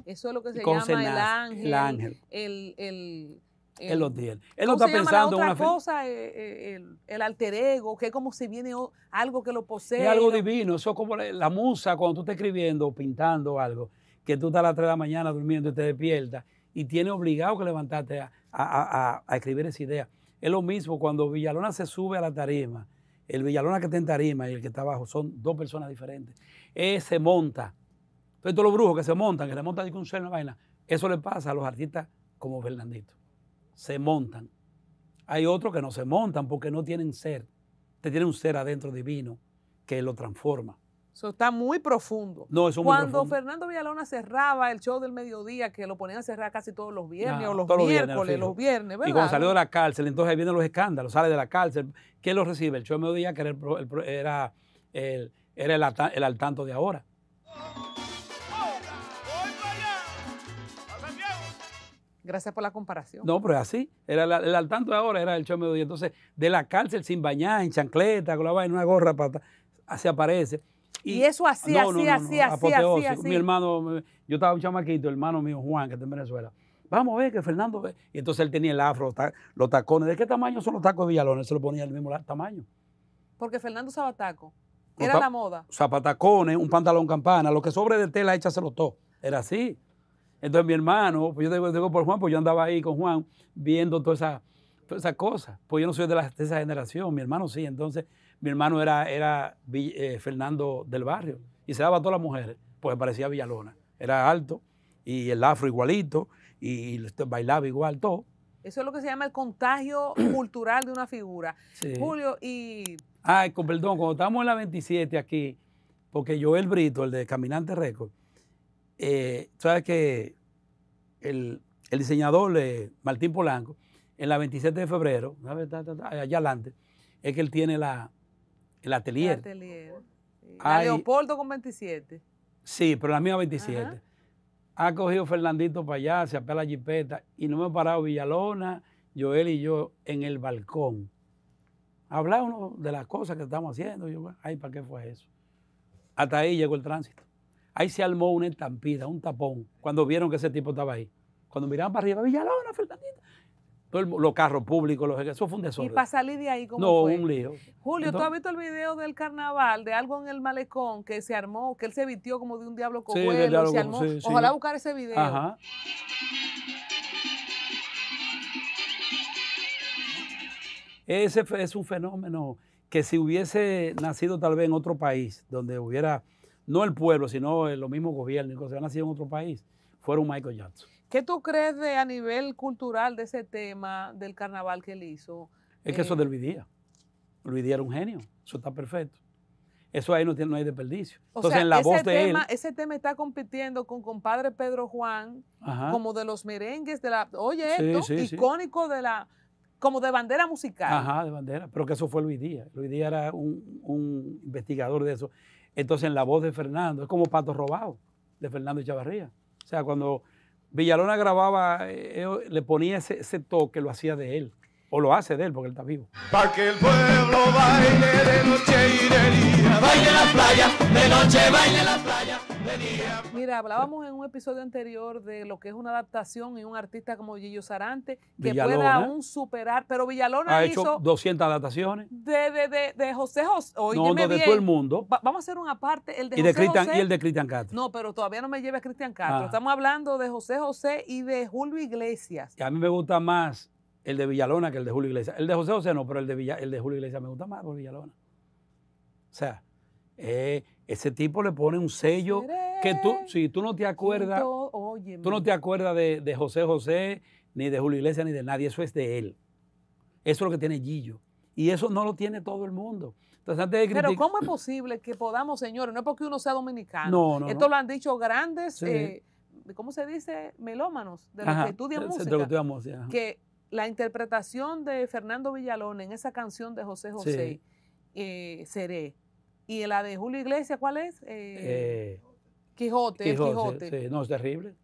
Eso es lo que se llama el ángel. El El, el, él está pensando otra una cosa, eh, eh, el, el, alter ego, que es como si viene algo que lo posee. Es algo divino, eso es como la, musa cuando tú estás escribiendo o pintando algo, que tú estás a las 3 de la mañana durmiendo y te despiertas y tienes obligado que levantarte a, a escribir esa idea. Es lo mismo cuando Villalona se sube a la tarima, el Villalona que está en tarima y el que está abajo son dos personas diferentes. Él se monta entonces todos los brujos que se montan, que se montan con un ser, una vaina, eso le pasa a los artistas como Fernandito. Se montan. Hay otros que no se montan porque no tienen ser. Te tiene un ser adentro divino que lo transforma. Eso está muy profundo. No, eso Cuando muy profundo. Fernando Villalona cerraba el show del mediodía, que lo ponían a cerrar casi todos los viernes o los miércoles, los viernes, ¿verdad? Y cuando salió de la cárcel, entonces vienen los escándalos, sale de la cárcel. ¿Quién lo recibe? El show del mediodía, que era el, era el al tanto de ahora. Gracias por la comparación. No, pero así. Era el al tanto de ahora era el show Y Entonces, de la cárcel sin bañar, en chancleta, con la vaina, una gorra, pata, así aparece. Y, eso así, así, así, así, así, Mi hermano, yo estaba un chamaquito, hermano mío Juan, que está en Venezuela. Vamos a ver que Fernando. Ve. Y entonces él tenía el afro, los tacones. ¿De qué tamaño son los tacos de Villalones? se lo ponía el mismo tamaño. Porque Fernando usaba Era la moda. Zapatacones, un pantalón campana, lo que sobre de tela, échaselo todo. Era así. Entonces mi hermano, pues yo te digo por Juan, pues yo andaba ahí con Juan viendo todas esas cosas. Pues yo no soy de, esa generación, mi hermano sí. Entonces mi hermano era, eh, Fernando del Barrio y se daba a todas las mujeres, pues parecía Villalona. Era alto y el afro igualito y, este, bailaba igual, todo. Eso es lo que se llama el contagio cultural de una figura. Julio, y... Ay, perdón, cuando estábamos en la 27 aquí, porque yo el Brito, el de Caminante Record, eh, sabes que el, diseñador eh, Martín Polanco, en la 27 de febrero, allá adelante, es que él tiene la, el atelier. El atelier. Leopoldo con 27. Sí, pero la mía 27. Ha cogido Fernandito para allá, se apela la jipeta y no me he parado Villalona, Joel y yo en el balcón. Hablábamos de las cosas que estamos haciendo. Yo, ay, ¿para qué fue eso? Hasta ahí llegó el tránsito. Ahí se armó una estampida, un tapón, cuando vieron que ese tipo estaba ahí. Cuando miraban para arriba, la Fernandita. los carros públicos, los, eso fue un desorden. ¿Y para salir de ahí cómo No, un lío. Julio, ¿tú has visto el video del carnaval, de algo en el malecón que se armó, que él se vistió como de un diablo con sí, diablo se Ojalá buscar ese video. Ajá. Ese es un fenómeno que si hubiese nacido tal vez en otro país, donde hubiera no el pueblo, sino los mismos gobiernos que se han nacido en otro país, fueron Michael Jackson. ¿Qué tú crees de, a nivel cultural de ese tema del carnaval que él hizo? Es que eso es de eh, Luis Díaz. Luis Díaz era un genio, eso está perfecto. Eso ahí no, tiene, no hay desperdicio. Entonces, en la ese voz de tema, él. Ese tema está compitiendo con compadre Pedro Juan, como de los merengues, de la. Oye, esto, icónico de la. Como de bandera musical. Ajá, de bandera. Pero que eso fue Luis Díaz. Luis Díaz era un, un investigador de eso. Entonces, en la voz de Fernando, es como Pato Robado, de Fernando Chavarría. O sea, cuando Villalona grababa, eh, eh, le ponía ese, toque, lo hacía de él. O lo hace de él, porque él está vivo. Para que el pueblo baile de noche y de día, baile la playa, de noche baile la Mira, hablábamos en un episodio anterior de lo que es una adaptación y un artista como Gillo Sarante que pueda aún superar, pero Villalona ha hizo hecho 200 adaptaciones de, José José. No, de todo el mundo. vamos a hacer una parte, el de, y José, Y el de Cristian Castro. No, pero todavía no me lleva a Cristian Castro. Ah. Estamos hablando de José José y de Julio Iglesias. a mí me gusta más el de Villalona que el de Julio Iglesias. El de José José no, pero el de, el de Julio Iglesias me gusta más por Villalona. O sea, eh, ese tipo le pone un sello que tú, si tú no te acuerdas, tú no te acuerdas de, José José, ni de Julio Iglesias, ni de nadie, eso es de él. Eso es lo que tiene Gillo. Y eso no lo tiene todo el mundo. Entonces, antes de Pero ¿cómo es posible que podamos, señores? No es porque uno sea dominicano. Esto lo han dicho grandes, eh, ¿cómo se dice? Melómanos, de los que estudian música. que la interpretación de Fernando Villalón en esa canción de José José, eh, Seré, ¿Y la de Julio Iglesias cuál es? Eh, eh, Quijote, Quijote. Sí, no, es terrible.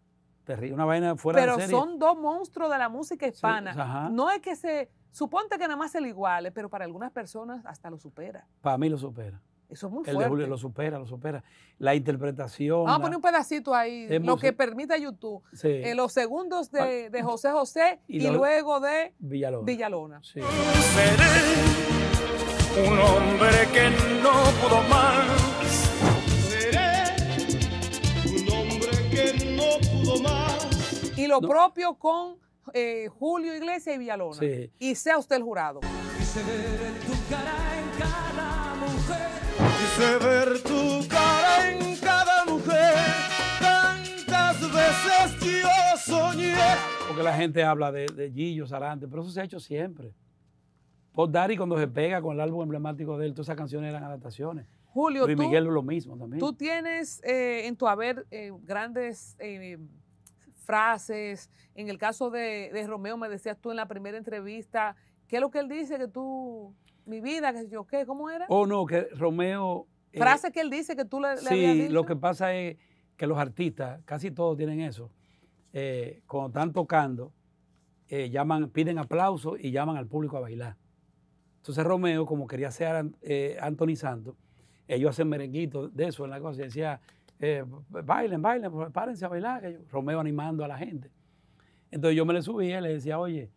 Terrible. Una vaina fuera Pero de serie. son dos monstruos de la música hispana. no es que se. Suponte que nada más se le iguale, pero para algunas personas hasta lo supera. Para mí lo supera. Eso es muy fuerte. El Julio lo supera, lo supera. La interpretación. Vamos a poner un pedacito ahí, lo que permita YouTube. Eh, los segundos ah. de, José José y, luego de Villalona. Villalona un hombre que no pudo más. Seré un hombre que no pudo más. Y lo propio con eh, Julio Iglesias y Villalona. Y sea usted el jurado. Quise ver tu cara en cada mujer. Quise ver tu cara en cada mujer. Tantas veces yo soñé. Porque la gente habla de, de Gillo, Sarante, pero eso se ha hecho siempre. Bob Dari, cuando se pega con el álbum emblemático de él, todas esas canciones eran adaptaciones. Julio, Luis tú, Miguel lo mismo también. Tú tienes eh, en tu haber eh, grandes eh, frases. En el caso de, Romeo, me decías tú en la primera entrevista, ¿qué es lo que él dice que tú, mi vida, que yo qué, cómo era? Oh, no, que Romeo... Frase que él dice que tú le, sí, habías lo que pasa es que los artistas, casi todos tienen eso, cuando están tocando, llaman, piden aplauso y llaman al público a bailar. Entonces Romeo, como quería ser eh, Anthony Santos, ellos hacen merenguitos de eso en la cosa. Y decía, eh, bailen, bailen, párense a bailar. Romeo animando a la gente. Entonces yo me le subía y le decía, oye,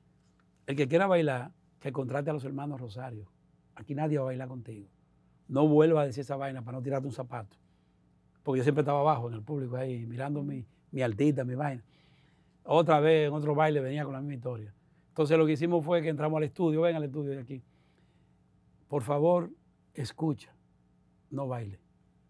el que quiera bailar, que contrate a los hermanos Rosario. Aquí nadie va a bailar contigo. No vuelva a decir esa vaina para no tirarte un zapato. Porque yo siempre estaba abajo en el público ahí, mirando mi, mi altita, mi vaina. Otra vez en otro baile venía con la misma historia. Entonces lo que hicimos fue que entramos al estudio, ven al estudio de aquí por favor, escucha, no baile.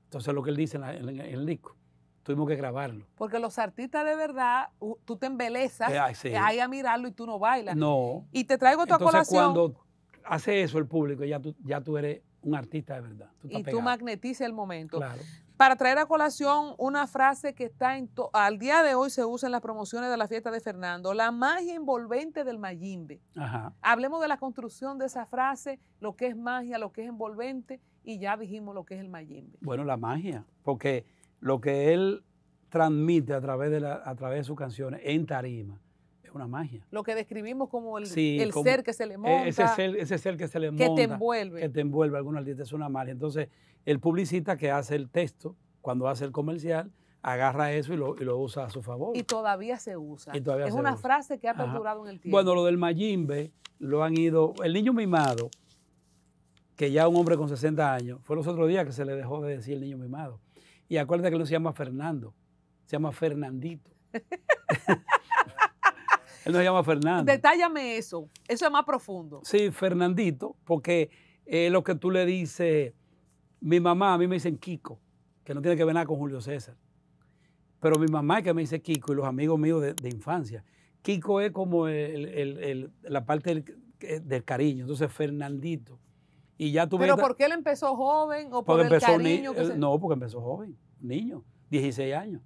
Entonces lo que él dice en, el disco, tuvimos que grabarlo. Porque los artistas de verdad, tú te embelezas, eh, eh a mirarlo y tú no bailas. No. Y te traigo tu Entonces, cuando hace eso el público, ya tú, ya tú eres un artista de verdad. y tú magnetizas el momento. Claro para traer a colación una frase que está en al día de hoy se usa en las promociones de la fiesta de Fernando, la magia envolvente del Mayimbe. Ajá. Hablemos de la construcción de esa frase, lo que es magia, lo que es envolvente, y ya dijimos lo que es el Mayimbe. Bueno, la magia, porque lo que él transmite a través de, la, a través de sus canciones en tarima, es una magia. Lo que describimos como el, ser que se le e-, monta. Ese ser, que se le Que te envuelve. Que te envuelve, algunos artistas, es una magia. Entonces, el publicista que hace el texto, cuando hace el comercial, agarra eso y lo, usa a su favor. Y todavía se usa. es una frase que ha perdurado en el tiempo. Bueno, lo del Mayimbe lo han ido. El niño mimado, que ya un hombre con 60 años, fue los otros días que se le dejó de decir el niño mimado. Y acuérdate que él no se llama Fernando, se llama Fernandito. él no se llama Fernando. Detállame eso, eso es más profundo. Sí, Fernandito, porque eh, lo que tú le dices mi mamá, a mí me dicen Kiko, que no tiene que ver nada con Julio César. Pero mi mamá es que me dice Kiko y los amigos míos de, infancia. Kiko es como la parte eh, del, cariño. Entonces, Fernandito. Y ya tuve ¿Pero por qué él empezó joven o por el cariño eh, No, porque empezó joven, niño, 16 años.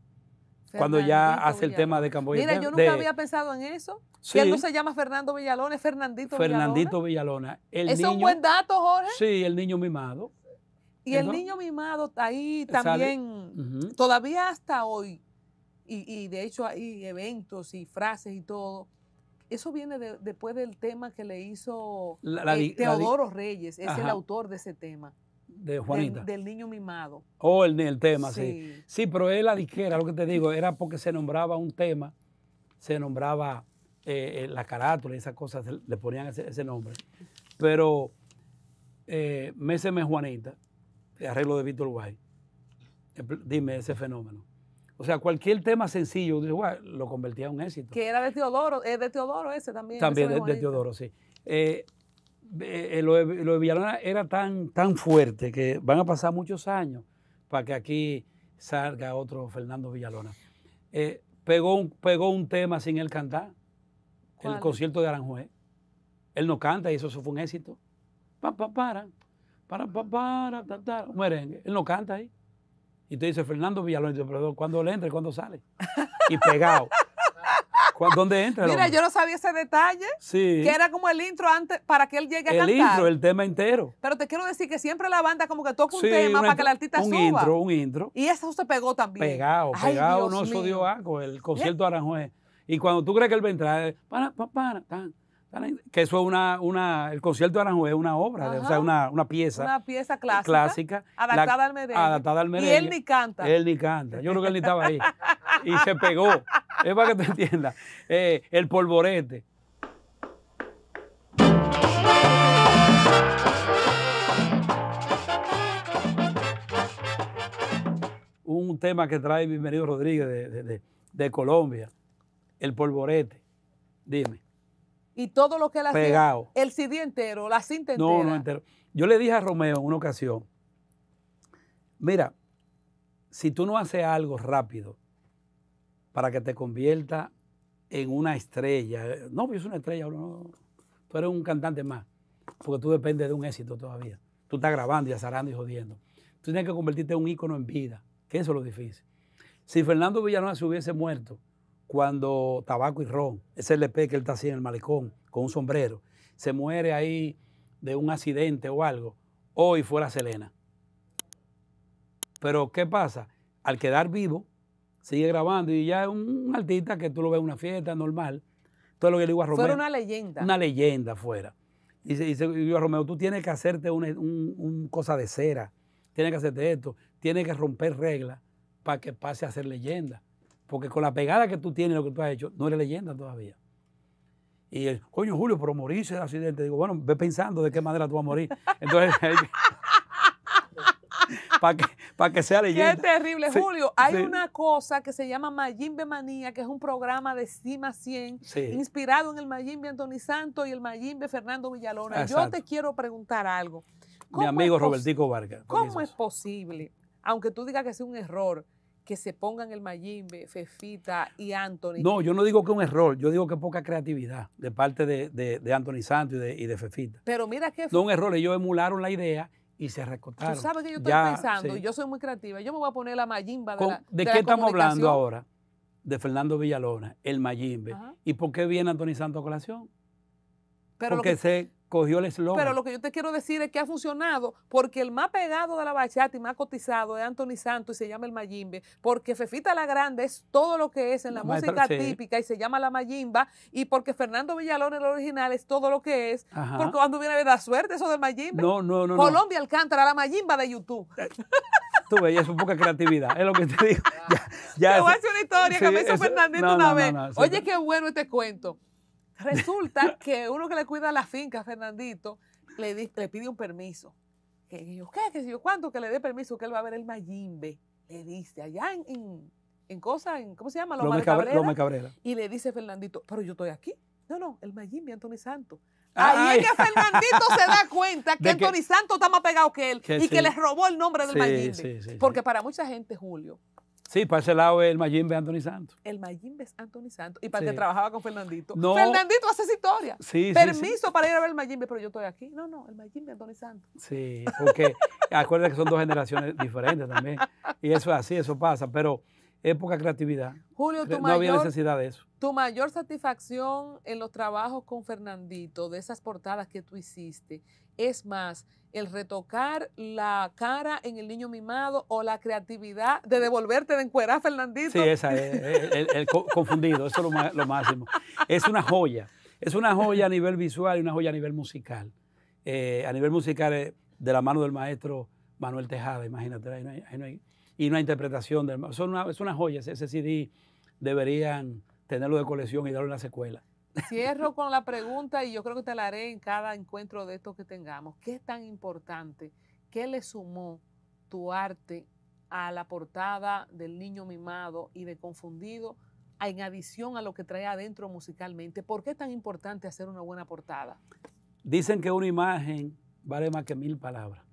cuando ya hace el tema de Camboya. Mira, yo nunca había pensado en eso. Y Que no se llama Fernando Villalona, es Fernandito Villalona. Fernandito Villalona. El ¿Es un buen dato, Jorge? Sí, el niño mimado. Y el niño mimado ahí eh, también, todavía hasta hoy, y, de hecho hay eventos y frases y todo. Eso viene después del tema que le hizo eh, Teodoro Reyes, es el autor de ese tema. De Juanita. Del, niño mimado. Oh, el, el tema, sí. sí. pero él la disquera, lo que te digo, era porque se nombraba un tema, se nombraba eh, la carátula y esas cosas, le ponían ese, nombre. Pero eh, Méseme Juanita, arreglo de Víctor Guay. Dime ese fenómeno. O sea, cualquier tema sencillo, lo convertía en un éxito. Que era de Teodoro, es eh, de Teodoro ese también. También es de, Teodoro, sí. Eh, eh, lo, de, Villalona era tan, tan fuerte que van a pasar muchos años para que aquí salga otro Fernando Villalona. pegó, un, pegó un tema sin él cantar, el concierto de Aranjuez. Él no canta y eso, fue un éxito. Pa, pa, para para, para, para para, un merengue. Él no canta ahí. Y tú dices, Fernando Villalón, pero ¿cuándo le entra y cuando sale? Y pegado. ¿Dónde entra? Mira, yo no sabía ese detalle. Sí. Que era como el intro antes para que él llegue a cantar. El intro, el tema entero. Pero te quiero decir que siempre la banda como que toca un tema para que el artista suba. Un intro, un intro. Y eso se pegó también. Pegado, pegado. no, se dio algo, el concierto de Aranjuez. Y cuando tú crees que él va a entrar, eh, para, para, para, tan, que eso es una, el concierto de Aranjuez es una obra, o sea, una, pieza. Una pieza clásica. clásica adaptada al merengue. Y él ni canta. Él ni canta. Yo creo que él ni estaba ahí. y se pegó. Es para que te entiendas. Eh, el polvorete. Un tema que trae Bienvenido Rodríguez de Colombia, el polvorete. Dime y todo lo que él Pegado. El CD entero, la cinta entera. No, no entero. Yo le dije a Romeo en una ocasión, mira, si tú no haces algo rápido para que te convierta en una estrella, no, yo soy una estrella, tú eres un cantante más, porque tú dependes de un éxito todavía. Tú estás grabando y azarando y jodiendo. Tú tienes que convertirte en un ícono en vida, que eso es lo difícil. Si Fernando Villanueva se hubiese muerto, cuando Tabaco y Ron, ese LP que él está así en el malecón con un sombrero, se muere ahí de un accidente o algo, hoy fuera Selena. Pero ¿qué pasa? Al quedar vivo, sigue grabando y ya es un artista que tú lo ves en una fiesta normal. Todo lo que le digo a una leyenda. Una leyenda fuera. Y dice, y Romeo, tú tienes que hacerte una cosa de cera, tienes que hacerte esto, tienes que romper reglas para que pase a ser leyenda. Porque con la pegada que tú tienes, lo que tú has hecho, no eres leyenda todavía. Y el, coño, Julio, pero morirse de accidente. Digo, bueno, ve pensando de qué manera tú vas a morir. Entonces, para que, que, sea leyenda. Qué terrible, Julio. Hay una cosa que se llama Mayimbe Manía, que es un programa de Cima 100, inspirado en el Mayimbe Antoni Santo y el Mayimbe Fernando Villalona. Yo te quiero preguntar algo. Mi amigo Robertico Vargas. ¿Cómo es posible, aunque tú digas que es un error, que se pongan el Mayimbe, Fefita y Anthony. No, yo no digo que un error, yo digo que poca creatividad de parte de, de, Anthony Santos y de, Fefita. Pero mira que... No un error, ellos emularon la idea y se recortaron. Tú sabes que yo estoy pensando, yo soy muy creativa, yo me voy a poner la Mayimba de, la, ¿De, qué estamos hablando ahora? De Fernando Villalona, el Mayimbe. ¿Y por qué viene Anthony Santos a colación? porque que, se cogió el eslogan. Pero lo que yo te quiero decir es que ha funcionado porque el más pegado de la bachata y más cotizado es Anthony Santos y se llama el Mayimbe, porque Fefita la Grande es todo lo que es en la música típica y se llama la Mayimba, y porque Fernando Villalón el original es todo lo que es, porque cuando viene la suerte eso del Mayimbe. No, no, no. Colombia Alcántara, la Mayimba de YouTube. Eh, tú ves, es un poca creatividad, es lo que te digo. Ya, te voy a hacer una historia que me hizo Fernandito una vez. Oye, qué bueno este cuento. Resulta que uno que le cuida la finca, Fernandito, le, le pide un permiso. Que yo, ¿qué? ¿Qué yo? ¿Cuánto? Que le dé permiso que él va a ver el Mayimbe. Le dice, allá en, en, en ¿cómo se llama? Loma, Cabrera, Y le dice Fernandito, pero yo estoy aquí. No, no, el Mayimbe, Anthony Santos. Ahí es que Fernandito se da cuenta que, Anthony Santos está más pegado que él y que le robó el nombre del Mayimbe. Porque para mucha gente, Julio, Sí, para ese lado es el Mayimbe Anthony Santos. El Mayimbe es Anthony Santos. Y para que trabajaba con Fernandito. No. Fernandito hace esa historia. Sí, Permiso para ir a ver el Mayimbe, pero yo estoy aquí. No, no, el Mayimbe Anthony Santos. Sí, porque acuérdate que son dos generaciones diferentes también. Y eso es así, eso pasa. Pero Época creatividad. Julio, tu no había necesidad de eso. Tu mayor satisfacción en los trabajos con Fernandito, de esas portadas que tú hiciste, es más el retocar la cara en el niño mimado o la creatividad de devolverte de encuerar Fernandito. Sí, esa es, el, confundido, eso es lo, máximo. Es una joya, es una joya a nivel visual y una joya a nivel musical. Eh, a nivel musical, eh, de la mano del maestro Manuel Tejada, imagínate, ahí no hay y una interpretación del son una, Es una joya, ese CD deberían tenerlo de colección y darlo en secuela. secuela Cierro con la pregunta y yo creo que te la haré en cada encuentro de estos que tengamos. ¿Qué es tan importante? ¿Qué le sumó tu arte a la portada del niño mimado y de confundido en adición a lo que trae adentro musicalmente? ¿Por qué es tan importante hacer una buena portada? Dicen que una imagen vale más que mil palabras.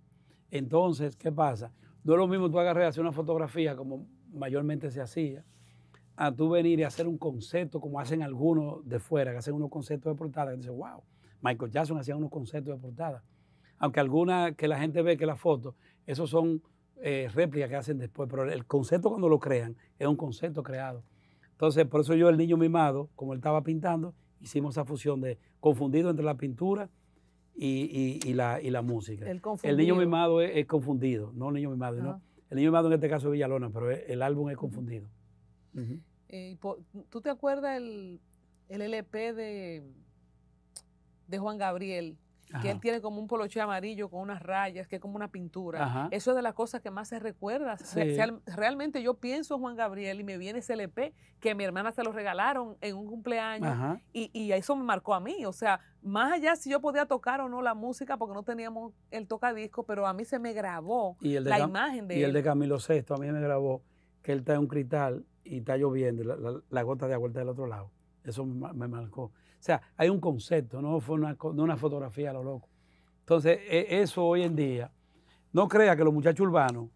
Entonces, ¿qué pasa? No es lo mismo tú agarrar y hacer una fotografía como mayormente se hacía, a tú venir y hacer un concepto como hacen algunos de fuera, que hacen unos conceptos de portada, que wow, Michael Jackson hacía unos conceptos de portada. Aunque alguna que la gente ve que la foto, esos son eh, réplicas que hacen después, pero el concepto cuando lo crean es un concepto creado. Entonces, por eso yo, el niño mimado, como él estaba pintando, hicimos esa fusión de confundido entre la pintura y, la, música. El, niño mimado es, confundido, no el niño mimado, no. Ah. El niño mimado en este caso es Villalona, pero el álbum es confundido. Eh, ¿Tú te acuerdas el, LP de, de Juan Gabriel? que él tiene como un poloche amarillo con unas rayas, que es como una pintura. Eso es de las cosas que más se recuerda. realmente yo pienso en Juan Gabriel y me viene ese LP que mi hermana se lo regalaron en un cumpleaños y, y, eso me marcó a mí. O sea, más allá si yo podía tocar o no la música porque no teníamos el tocadisco, pero a mí se me grabó la imagen de y él. Y el de Camilo VI a mí me grabó que él está en un cristal y está lloviendo, la, gota de agua está del otro lado. Eso me marcó. O sea, hay un concepto, no fue una, fotografía a lo loco. Entonces, e, eso hoy en día, no crea que los muchachos urbanos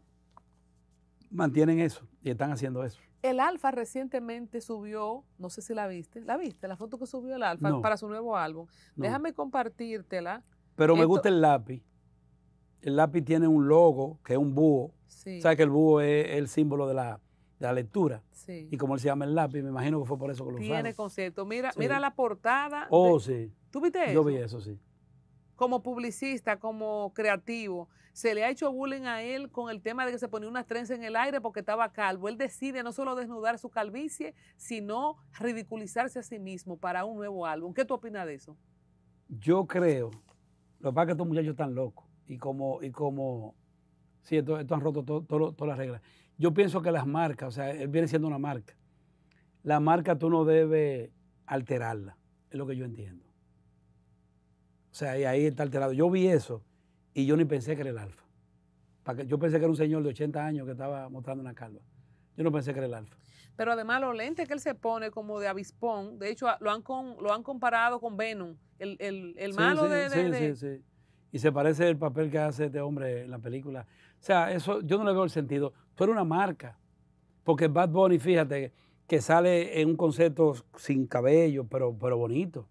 mantienen eso y están haciendo eso. El Alfa recientemente subió, no sé si la viste, ¿la viste? La foto que subió el Alfa para su nuevo álbum. Déjame compartírtela. Pero me gusta el lápiz. El lápiz tiene un logo que es un búho. Sí. que el búho es el símbolo de la, la lectura. Y como él se llama el lápiz, me imagino que fue por eso que lo Tiene concepto. Mira, mira la portada. Oh, sí. ¿Tú viste eso? Yo vi eso, sí. Como publicista, como creativo, se le ha hecho bullying a él con el tema de que se ponía unas trenzas en el aire porque estaba calvo. Él decide no solo desnudar su calvicie, sino ridiculizarse a sí mismo para un nuevo álbum. ¿Qué tú opinas de eso? Yo creo, lo que pasa es que estos muchachos están locos y como, y como, sí, estos, esto han roto todas las reglas. Yo pienso que las marcas, o sea, él viene siendo una marca. La marca tú no debes alterarla, es lo que yo entiendo. O sea, ahí está alterado. Yo vi eso y yo ni pensé que era el alfa. Yo pensé que era un señor de 80 años que estaba mostrando una calva. Yo no pensé que era el alfa. Pero además los lentes que él se pone como de avispón, de hecho lo han, con, lo han comparado con Venom, el, el, el malo sí, sí, sí, y se parece el papel que hace este hombre en la película. O sea, eso yo no le veo el sentido. Tú eres una marca. Porque Bad Bunny, fíjate, que sale en un concepto sin cabello, pero, pero bonito.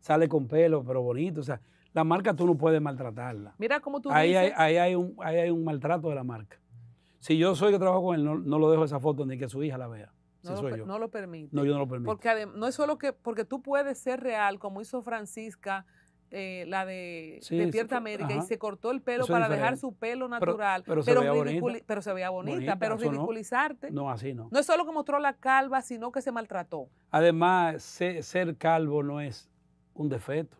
Sale con pelo, pero bonito. O sea, la marca tú no puedes maltratarla. Mira cómo tú ahí dices. Hay, ahí, hay un, ahí hay un maltrato de la marca. Si yo soy que trabajo con él, no, lo dejo esa foto ni que su hija la vea. No, lo, no lo permite. No, yo no lo permito. Porque no es solo que, porque tú puedes ser real, como hizo Francisca, eh, la de Pierta América y se cortó el pelo para dejar su pelo natural. Pero, pero, se, veía bonita. pero ridiculizarte. No, así no. No es solo que mostró la calva, sino que se maltrató. Además, ser calvo no es un defecto.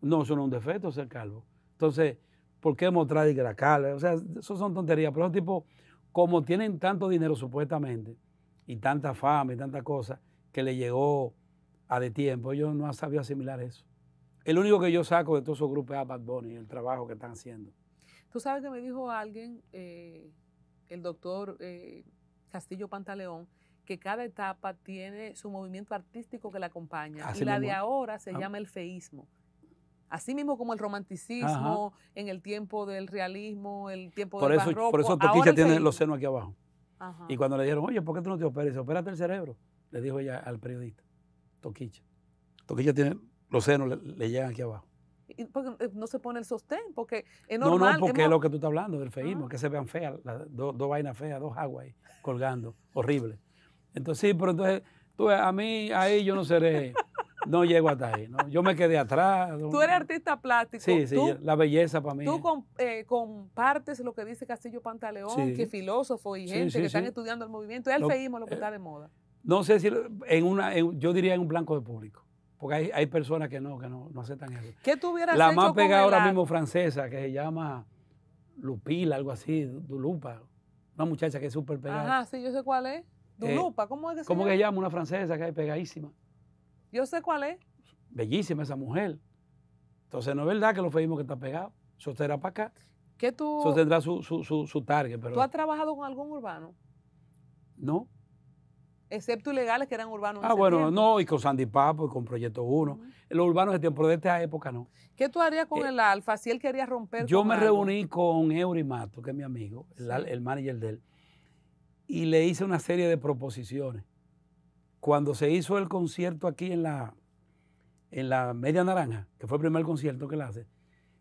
no, son es un defecto ser calvo. Entonces, ¿por qué mostrar y que la calva? O sea, eso son tonterías. Pero es tipo como tienen tanto dinero supuestamente, y tanta fama y tanta cosa, que le llegó a de tiempo, ellos no han sabido asimilar eso. El único que yo saco de todos esos grupos es a Bad Bunny, el trabajo que están haciendo. Tú sabes que me dijo alguien, eh, el doctor eh, Castillo Pantaleón, que cada etapa tiene su movimiento artístico que la acompaña. y la de ahora se ah. llama el feísmo. Así mismo como el romanticismo, en el tiempo del realismo, el tiempo por del eso, Por eso Toquicha tiene los senos aquí abajo. Y cuando le dijeron, oye, ¿por qué tú no te operas? Opérate el cerebro, le dijo ella al periodista, Toquicha. Toquicha tiene los senos le, llegan aquí abajo. Eh, no se pone el sostén, porque es normal. No, no, porque es, lo que tú estás hablando del feísmo, ah. que se vean feas, dos vainas feas, dos aguas ahí colgando, horrible. Entonces, sí, pero entonces, tú, a mí ahí yo no seré, no llego hasta ahí, yo me quedé atrás. Tú eres artista plástico. Sí, sí, la belleza para mí. Tú eh, compartes lo que dice Castillo Pantaleón, que filósofo y gente que están estudiando el movimiento, es el feísmo lo que eh, está de moda. No sé si en una, yo diría en un blanco de público. Porque hay, personas que no, que no, aceptan eso. ¿Qué tú La más pegada ahora mismo francesa, que se llama Lupila, algo así, Dulupa. Una muchacha que es súper pegada. Ajá, sí, yo sé cuál es. Eh, Dulupa, ¿cómo es que se ¿Cómo llama? se llama? Una francesa que es pegadísima. Yo sé cuál es. Bellísima esa mujer. Entonces, no es verdad que lo pedimos que está pegado. sostendrá para acá. ¿Qué tú? Sostendrá su, target. Pero... ¿Tú has trabajado con algún urbano? No. Excepto ilegales que eran urbanos. Ah, bueno, no, y con Sandy Papo y con Proyecto 1. Los urbanos de tiempo de esta época no. ¿Qué tú harías con eh, el Alfa si él quería romper? Yo me reuní con Eurimato, que es mi amigo, el, el manager de él, y le hice una serie de proposiciones. Cuando se hizo el concierto aquí en la, en la Media Naranja, que fue el primer concierto que él hace,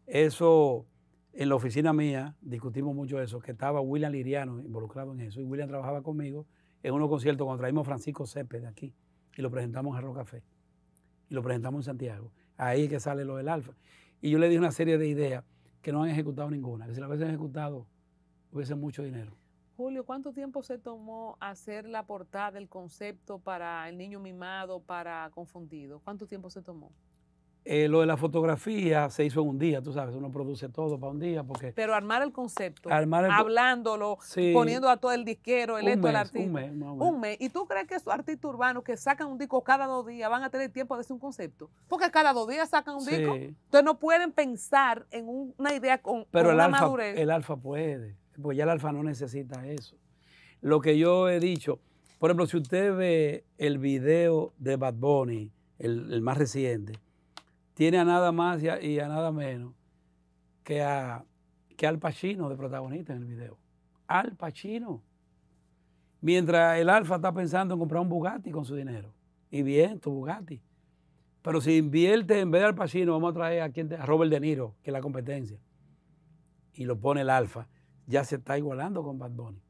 eso en la oficina mía discutimos mucho eso, que estaba William Liriano involucrado en eso, y William trabajaba conmigo en unos conciertos cuando traímos Francisco de aquí y lo presentamos a Café y lo presentamos en Santiago. Ahí es que sale lo del Alfa. Y yo le di una serie de ideas que no han ejecutado ninguna, que si la hubiesen ejecutado hubiese mucho dinero. Julio, ¿cuánto tiempo se tomó hacer la portada del concepto para el niño mimado, para confundido? ¿Cuánto tiempo se tomó? Eh, lo de la fotografía se hizo en un día, tú sabes, uno produce todo para un día porque... Pero armar el concepto, hablándolo, poniendo a todo el disquero, el un esto, artista. Un mes, ¿Y tú crees que esos artistas urbanos que sacan un disco cada dos días van a tener tiempo de hacer un concepto? Porque cada dos días sacan un disco. Entonces no pueden pensar en una idea con, Pero una madurez. el alfa puede, porque ya el alfa no necesita eso. Lo que yo he dicho, por ejemplo, si usted ve el video de Bad Bunny, el más reciente, tiene a nada más y a, nada menos que, a, que Al Pacino de protagonista en el video. Al Pacino. Mientras el Alfa está pensando en comprar un Bugatti con su dinero. Y bien, tu Bugatti. Pero si invierte en vez de Al Pacino, vamos a traer a, quien a Robert De Niro, que es la competencia. Y lo pone el Alfa. Ya se está igualando con Bad Bunny.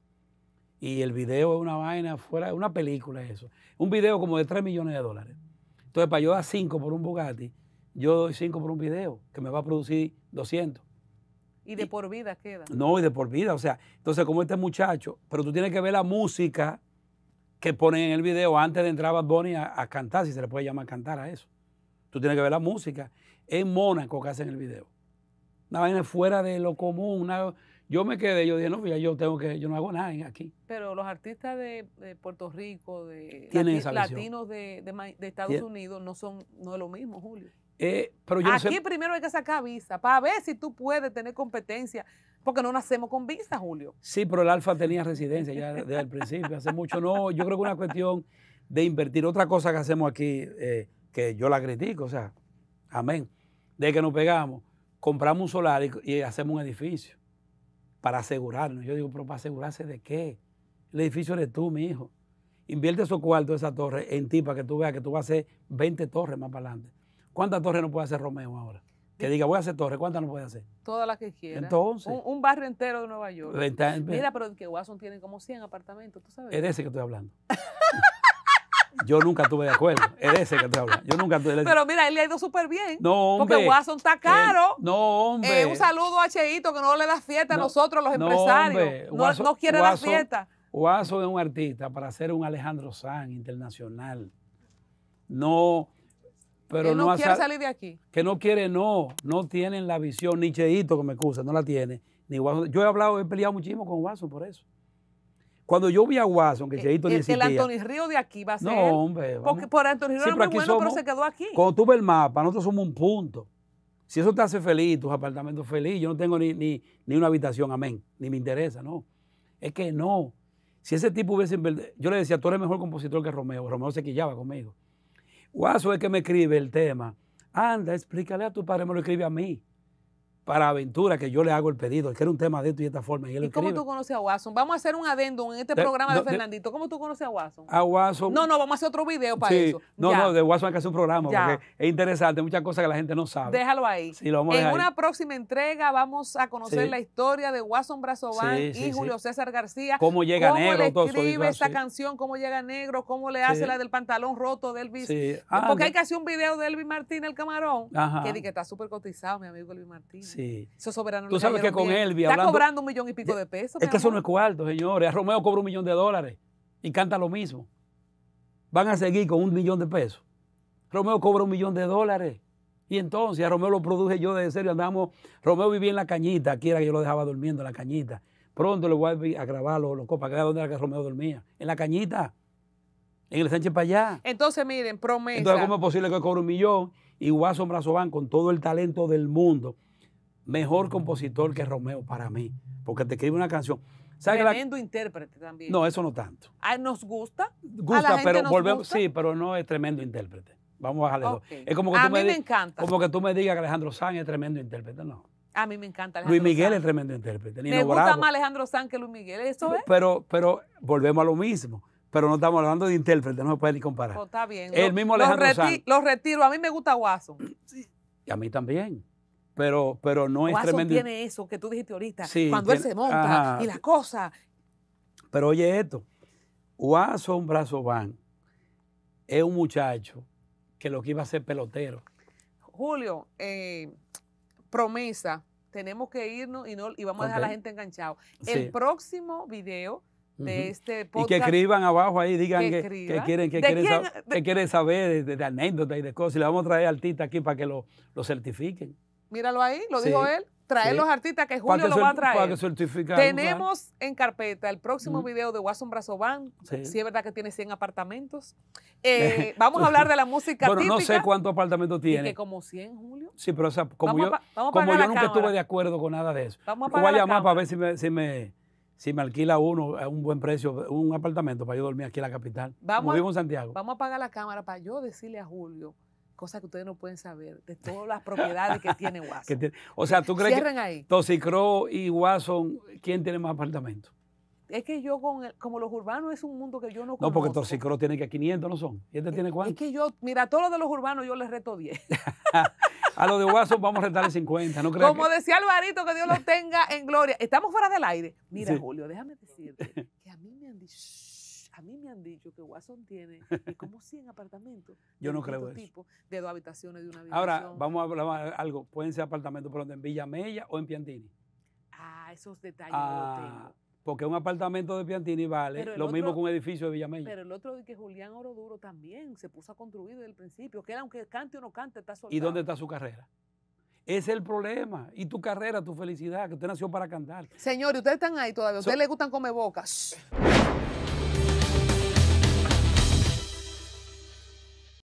Y el video es una vaina fuera, una película eso. Un video como de 3 millones de dólares. Entonces, para yo dar 5 por un Bugatti, yo doy 5 por un video que me va a producir 200. Y de por vida queda. No, y de por vida. O sea, entonces como este muchacho, pero tú tienes que ver la música que ponen en el video antes de entrar Bad Bunny a, cantar, si se le puede llamar a cantar a eso. Tú tienes que ver la música en Mónaco que hacen el video. Una vaina fuera de lo común, una, yo me quedé, yo dije, no, fíjate, pues yo tengo que, yo no hago nada aquí. Pero los artistas de, Puerto Rico, de latinos de, de, Estados Unidos, no son, no es lo mismo, Julio. Eh, aquí primero hay que sacar visa para ver si tú puedes tener competencia, porque no nacemos con visa, Julio. Sí, pero el Alfa tenía residencia ya desde el principio, hace mucho. No, yo creo que una cuestión de invertir. Otra cosa que hacemos aquí, eh, que yo la critico, o sea, amén, de que nos pegamos, compramos un solar y hacemos un edificio para asegurarnos. Yo digo, pero para asegurarse de qué? El edificio eres tú, mi hijo. Invierte su cuarto, esa torre, en ti para que tú veas que tú vas a hacer 20 torres más para adelante. ¿Cuántas torres no puede hacer Romeo ahora? Que diga, voy a hacer torres, ¿cuántas no puede hacer? Todas las que quiera. Entonces. Un, barrio entero de Nueva York. Mira, pero que Watson tiene como 100 apartamentos, ¿tú sabes? Es de ese que estoy hablando. Yo nunca estuve de acuerdo. Es ese que te habla. Yo nunca estuve de acuerdo. Pero mira, él le ha ido súper bien. No, hombre. Porque Watson está eh, caro. no, hombre. Eh, un saludo a Cheito que no le da fiesta a nosotros, los empresarios. no, no, quiere dar fiesta. Watson es un artista para ser un Alejandro San internacional. No. Pero no, quiere salir de aquí. Que no quiere, no. No tienen la visión. Ni Cheito, que me excusa, no la tiene. Ni Guaso. Yo he hablado, he peleado muchísimo con Watson por eso. Cuando yo vi a aunque que eh, Cheito el, el, Antonio Río de aquí va a ser. No, hombre. Porque por Río era muy bueno, pero se quedó aquí. Cuando tú ves el mapa, nosotros somos un punto. Si eso te hace feliz, tus apartamentos feliz, yo no tengo ni, ni una habitación, amén, ni me interesa, no. Es que no. Si ese tipo hubiese. Yo le decía, tú eres mejor compositor que Romeo. Romeo se quillaba conmigo. Guaso es que me escribe el tema. Anda, explícale a tu padre, me lo escribe a mí para Aventura que yo le hago el pedido. que era un tema de esto y de esta forma. ¿Y, él cómo tú conoces a Watson? Vamos a hacer un adendum en este programa de Fernandito. ¿Cómo tú conoces a Watson? A Watson. No, no, vamos a hacer otro video para eso. No, no, de Watson hay que hacer un programa porque es interesante, muchas cosas que la gente no sabe. Déjalo ahí. en una próxima entrega vamos a conocer la historia de Watson Brazován y Julio César García. ¿Cómo llega Negro? Cómo escribe esa canción, cómo llega Negro, cómo le hace la del pantalón roto de Elvis. porque ah, hay que hacer un video de Elvis Martín, el camarón. Que, que está súper cotizado, mi amigo Elvis Martín. Sí. Tú sabes que con él Está cobrando un millón y pico de pesos. Es que eso no es cuarto, señores. A Romeo cobra un millón de dólares y canta lo mismo. Van a seguir con un millón de pesos. Romeo cobra un millón de dólares. Y entonces a Romeo lo produje yo de serio. Andamos, Romeo vivía en la cañita, aquí era que yo lo dejaba durmiendo en la cañita. Pronto le voy a grabar los, copa copas, era que Romeo dormía. En la cañita, en el Sánchez para allá. Entonces, miren, promesa. Entonces, ¿cómo es posible que cobre un millón? Y brazo van con todo el talento del mundo, mejor compositor que Romeo para mí, porque te escribe una canción. Tremendo intérprete también. No, eso no tanto. nos gusta? Gusta, pero sí, pero no es tremendo intérprete. Vamos a bajarle dos Es como que a tú mí me, encanta. Como que tú me digas que Alejandro Sanz es tremendo intérprete, no. A mí me encanta Alejandro Luis Miguel es tremendo intérprete. me gusta más Alejandro Sanz que Luis Miguel, eso es. Pero, pero volvemos a lo mismo. Pero no estamos hablando de intérprete, no se puede ni comparar. Pues está bien. El mismo Alejandro Sanz. Los retiro, a mí me gusta Watson. y a mí también pero, pero no es tremendo. tiene eso que tú dijiste ahorita, cuando él se monta y las cosas. Pero oye esto, un Brazo Van es un muchacho que lo que iba a ser pelotero. Julio, eh, promesa, tenemos que irnos y, no, vamos a dejar a la gente enganchado. El próximo video de este podcast. Y que escriban abajo ahí, digan que, que, quieren, que quieren, saber de, de, anécdotas y de cosas. Y le vamos a traer artista aquí para que lo, lo certifiquen míralo ahí, lo dijo él. Traer los artistas que Julio lo va a traer. Tenemos en carpeta el próximo video de Watson Brazoban. Sí. sí. es verdad que tiene 100 apartamentos. Eh, vamos a hablar de la música Pero no sé cuántos apartamentos tiene. Y que como 100, Julio. Sí, pero como yo, como yo nunca estuve de acuerdo con nada de eso. Vamos a voy a llamar para ver si me, alquila uno a un buen precio, un apartamento para yo dormir aquí en la capital. Vamos, como Santiago. Vamos a apagar la cámara para yo decirle a Julio cosas que ustedes no pueden saber, de todas las propiedades que tiene Watson. o sea, ¿tú crees que ahí. Tosicro y Watson, ¿quién tiene más apartamentos? Es que yo, con como los urbanos, es un mundo que yo no conozco. No, porque Tosicro tiene que 500, ¿no son? ¿Y este tiene cuánto? Es que yo, mira, a todos los de los urbanos yo les reto 10. a los de Watson vamos a retarle 50, ¿no crees? Como decía Alvarito, que Dios lo tenga en gloria. Estamos fuera del aire. Mira, Julio, déjame decirte que a mí me han dicho a mí me han dicho que Watson tiene como 100 apartamentos. Yo no creo eso. Tipo, de dos habitaciones de una habitación. Ahora, vamos a hablar algo. Pueden ser apartamentos, por donde en Villa o en Piantini. Ah, esos detalles ah, tengo. Porque un apartamento de Piantini vale lo mismo que un edificio de Villamella. Pero el otro de que Julián Oroduro también se puso a construir desde el principio, que era aunque cante o no cante, está soltado. ¿Y dónde está su carrera? Ese es el problema. Y tu carrera, tu felicidad, que usted nació para cantar. Señores, ustedes están ahí todavía. A ustedes les gustan comer bocas.